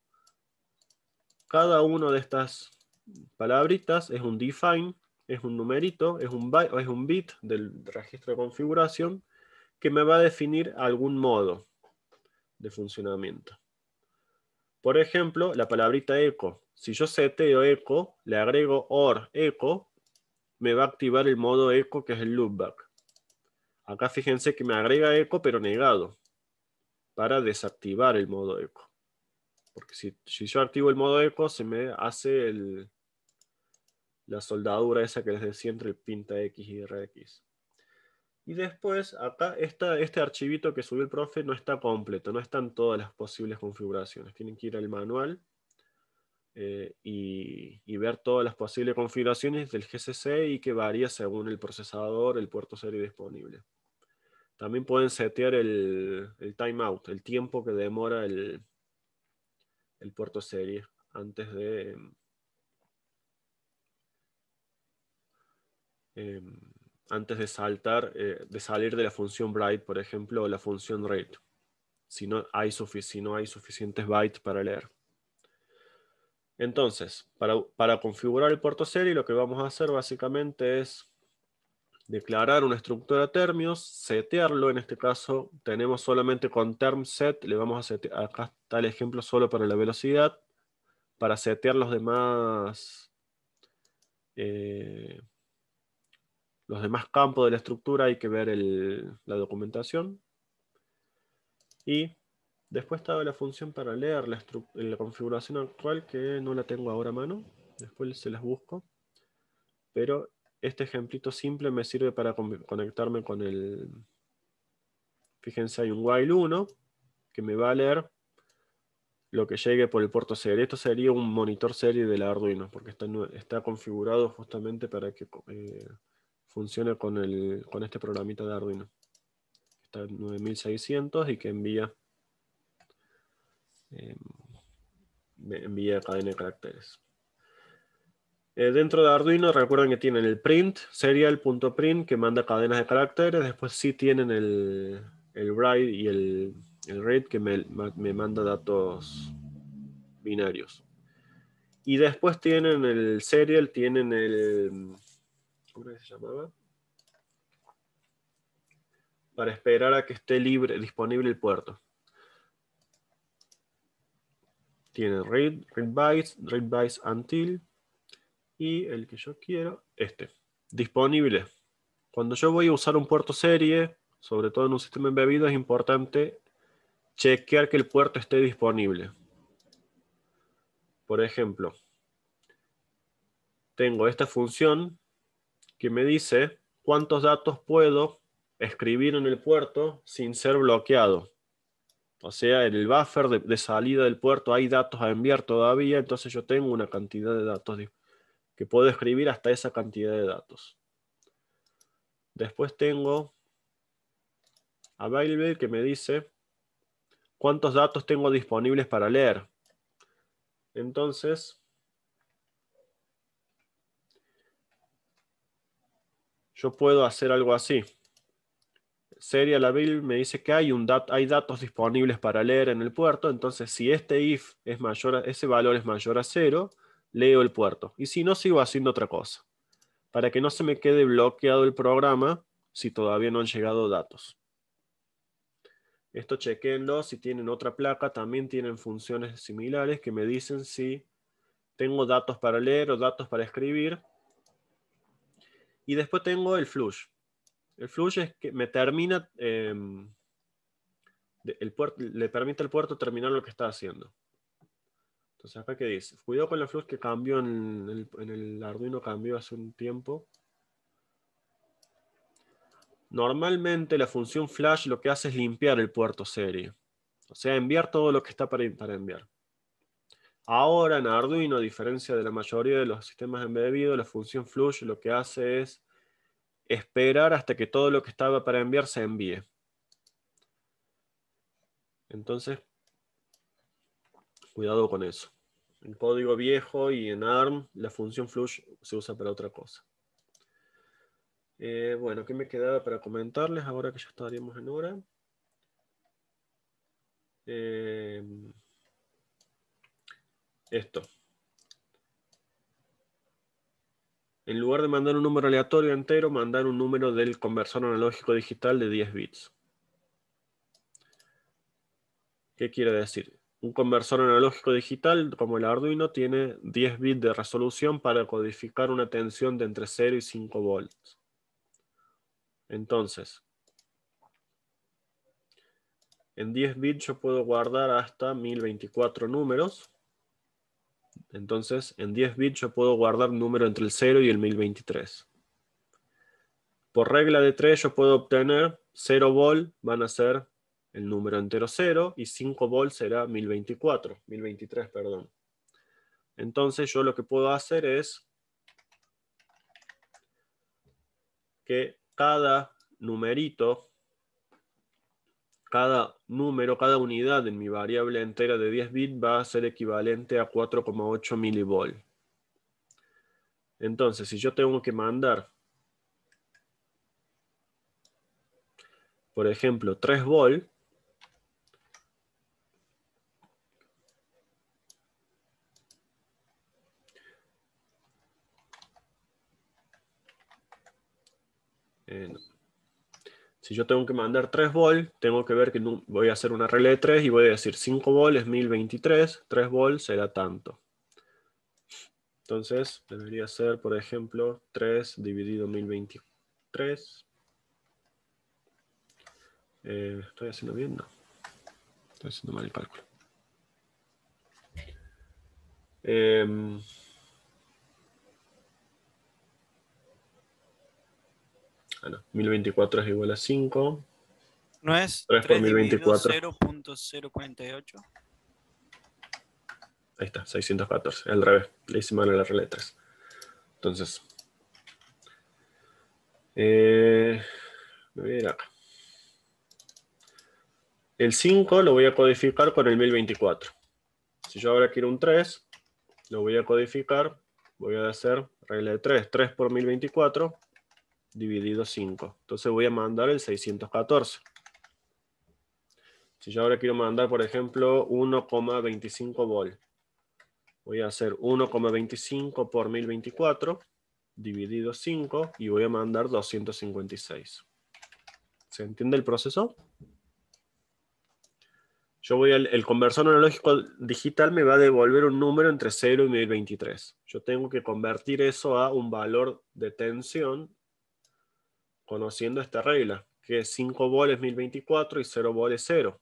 Cada una de estas palabritas es un define, es un numerito, es un, es un bit del registro de configuración que me va a definir algún modo de funcionamiento. Por ejemplo, la palabrita eco. Si yo seteo eco, le agrego or eco, me va a activar el modo eco que es el loopback. Acá fíjense que me agrega eco pero negado para desactivar el modo eco. Porque si, yo activo el modo eco se me hace la soldadura esa que les decía entre el pinta X y RX. Y después, acá, esta, este archivito que subió el profe no está completo, no están todas las posibles configuraciones. Tienen que ir al manual eh, y, ver todas las posibles configuraciones del GCC y que varía según el procesador, el puerto serie disponible. También pueden setear el, el timeout, el tiempo que demora el, el puerto serie antes de... Em, antes de saltar, eh, de salir de la función write, por ejemplo, o la función read, si no hay, suficientes bytes para leer. Entonces, para, configurar el puerto serie, lo que vamos a hacer básicamente es declarar una estructura termios, setearlo, en este caso tenemos solamente con term set, le vamos a setear, acá está el ejemplo solo para la velocidad, para setear los demás eh, los demás campos de la estructura hay que ver la documentación. Y después estaba la función para leer la, configuración actual que no la tengo ahora a mano. Después se las busco. Pero este ejemplito simple me sirve para conectarme con el... Fíjense, hay un while 1 que me va a leer lo que llegue por el puerto serie. Esto sería un monitor serie del Arduino, porque está, configurado justamente para que eh, funciona con, el, con este programita de Arduino. Está en 9600 y que envía, em, envía cadena de caracteres. Eh, dentro de Arduino recuerden que tienen el print, serial.print que manda cadenas de caracteres, después sí tienen el, el write y el, el read que me manda datos binarios. Y después tienen el serial, tienen el para esperar a que esté libre, disponible el puerto. Tiene read, read bytes, read bytes until, y el que yo quiero, este, disponible. Cuando yo voy a usar un puerto serie, sobre todo en un sistema embebido, es importante chequear que el puerto esté disponible. Por ejemplo, tengo esta función que me dice cuántos datos puedo escribir en el puerto sin ser bloqueado. O sea, en el buffer de, salida del puerto hay datos a enviar todavía, entonces yo tengo una cantidad de datos que puedo escribir hasta esa cantidad de datos. Después tengo available que me dice cuántos datos tengo disponibles para leer. Entonces, yo puedo hacer algo así. la me dice que hay, un dat hay datos disponibles para leer en el puerto, entonces si este if es mayor, ese valor es mayor a cero, leo el puerto. Y si no, sigo haciendo otra cosa. Para que no se me quede bloqueado el programa si todavía no han llegado datos. Esto chequeando si tienen otra placa, también tienen funciones similares que me dicen si tengo datos para leer o datos para escribir. Y después tengo el flush. El flush es que me termina, em, el puerto, le permite al puerto terminar lo que está haciendo. Entonces acá que dice, cuidado con el flush que cambió en el, Arduino, cambió hace un tiempo. Normalmente la función flash lo que hace es limpiar el puerto serie. O sea, enviar todo lo que está para enviar. Ahora en Arduino, a diferencia de la mayoría de los sistemas embebidos, la función flush lo que hace es esperar hasta que todo lo que estaba para enviar se envíe. Entonces, cuidado con eso. En código viejo y en ARM, la función flush se usa para otra cosa. Eh, bueno, ¿qué me quedaba para comentarles ahora que ya estaríamos en hora? Eh, esto. En lugar de mandar un número aleatorio entero, mandar un número del conversor analógico digital de 10 bits. ¿Qué quiere decir? Un conversor analógico digital, como el Arduino, tiene 10 bits de resolución para codificar una tensión de entre 0 y 5 volts. Entonces, en 10 bits yo puedo guardar hasta 1024 números. Entonces, en 10 bits yo puedo guardar número entre el 0 y el 1023. Por regla de 3 yo puedo obtener 0 vol van a ser el número entero 0 y 5 vol será 1024, 1023, perdón. Entonces yo lo que puedo hacer es que cada numerito cada número, cada unidad en mi variable entera de 10 bits va a ser equivalente a 4,8 milivolt. Entonces, si yo tengo que mandar, por ejemplo, 3 volt, Si yo tengo que mandar 3 volts, tengo que ver que voy a hacer una regla de 3 y voy a decir 5 vol es 1023, 3 volts será tanto. Entonces debería ser, por ejemplo, 3 dividido 1023. Eh, ¿Estoy haciendo bien? No. Estoy haciendo mal el cálculo. Em, 1024 ah, es igual a 5.
¿No es 3, por 1024? 0.048.
Ahí está, 614. Al revés, le hicimos la regla de 3. Entonces, eh, acá. El 5 lo voy a codificar con el 1024. Si yo ahora quiero un 3, lo voy a codificar, voy a hacer regla de 3, 3 por 1024, dividido 5. Entonces voy a mandar el 614. Si yo ahora quiero mandar, por ejemplo, 1,25 volt, voy a hacer 1,25 por 1024 dividido 5 y voy a mandar 256. ¿Se entiende el proceso? Yo voy al el conversor analógico digital me va a devolver un número entre 0 y 1023. Yo tengo que convertir eso a un valor de tensión conociendo esta regla, que 5 5 es 1024 y 0 boles 0.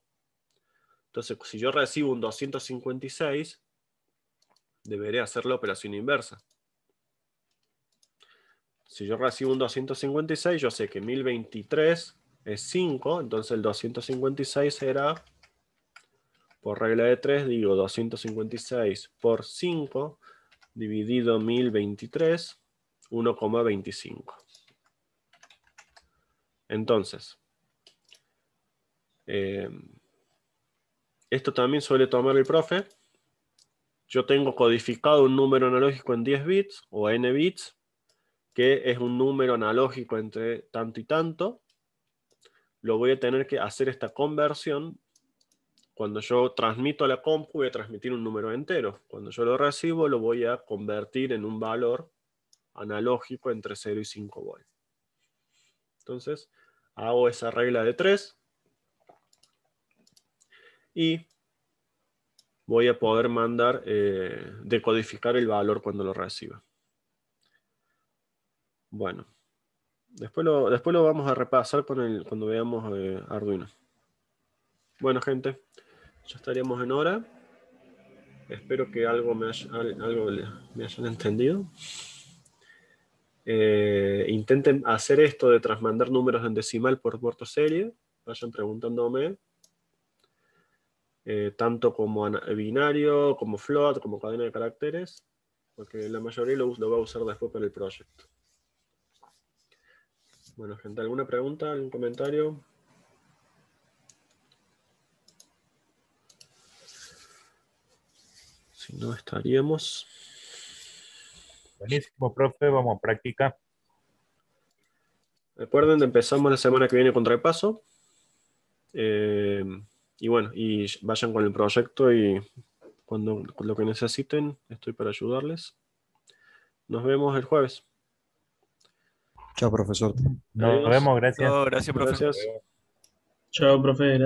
Entonces, si yo recibo un 256, deberé hacer la operación inversa. Si yo recibo un 256, yo sé que 1023 es 5, entonces el 256 será, por regla de 3, digo 256 por 5 dividido 1023, 1,25. Entonces, eh, esto también suele tomar el profe. Yo tengo codificado un número analógico en 10 bits o n bits, que es un número analógico entre tanto y tanto. Lo voy a tener que hacer esta conversión. Cuando yo transmito a la compu, voy a transmitir un número entero. Cuando yo lo recibo, lo voy a convertir en un valor analógico entre 0 y 5 volts. Entonces, hago esa regla de 3 y voy a poder mandar, eh, decodificar el valor cuando lo reciba. Bueno, después lo, después lo vamos a repasar cuando veamos eh, Arduino. Bueno, gente, ya estaríamos en hora. Espero que algo me, algo me hayan entendido. Eh, intenten hacer esto de trasmandar números en decimal por puerto serie, vayan preguntándome, eh, tanto como binario, como float, como cadena de caracteres, porque la mayoría lo, lo va a usar después para el proyecto. Bueno, gente, ¿alguna pregunta, algún comentario? Si no, estaríamos... Buenísimo, profe, vamos a practicar. Recuerden, empezamos la semana que viene con repaso. Eh, y bueno, y vayan con el proyecto y cuando lo que necesiten, estoy para ayudarles. Nos vemos el jueves. Chao, profesor. Nos vemos, gracias. Chao, gracias, profe. Chao, profe.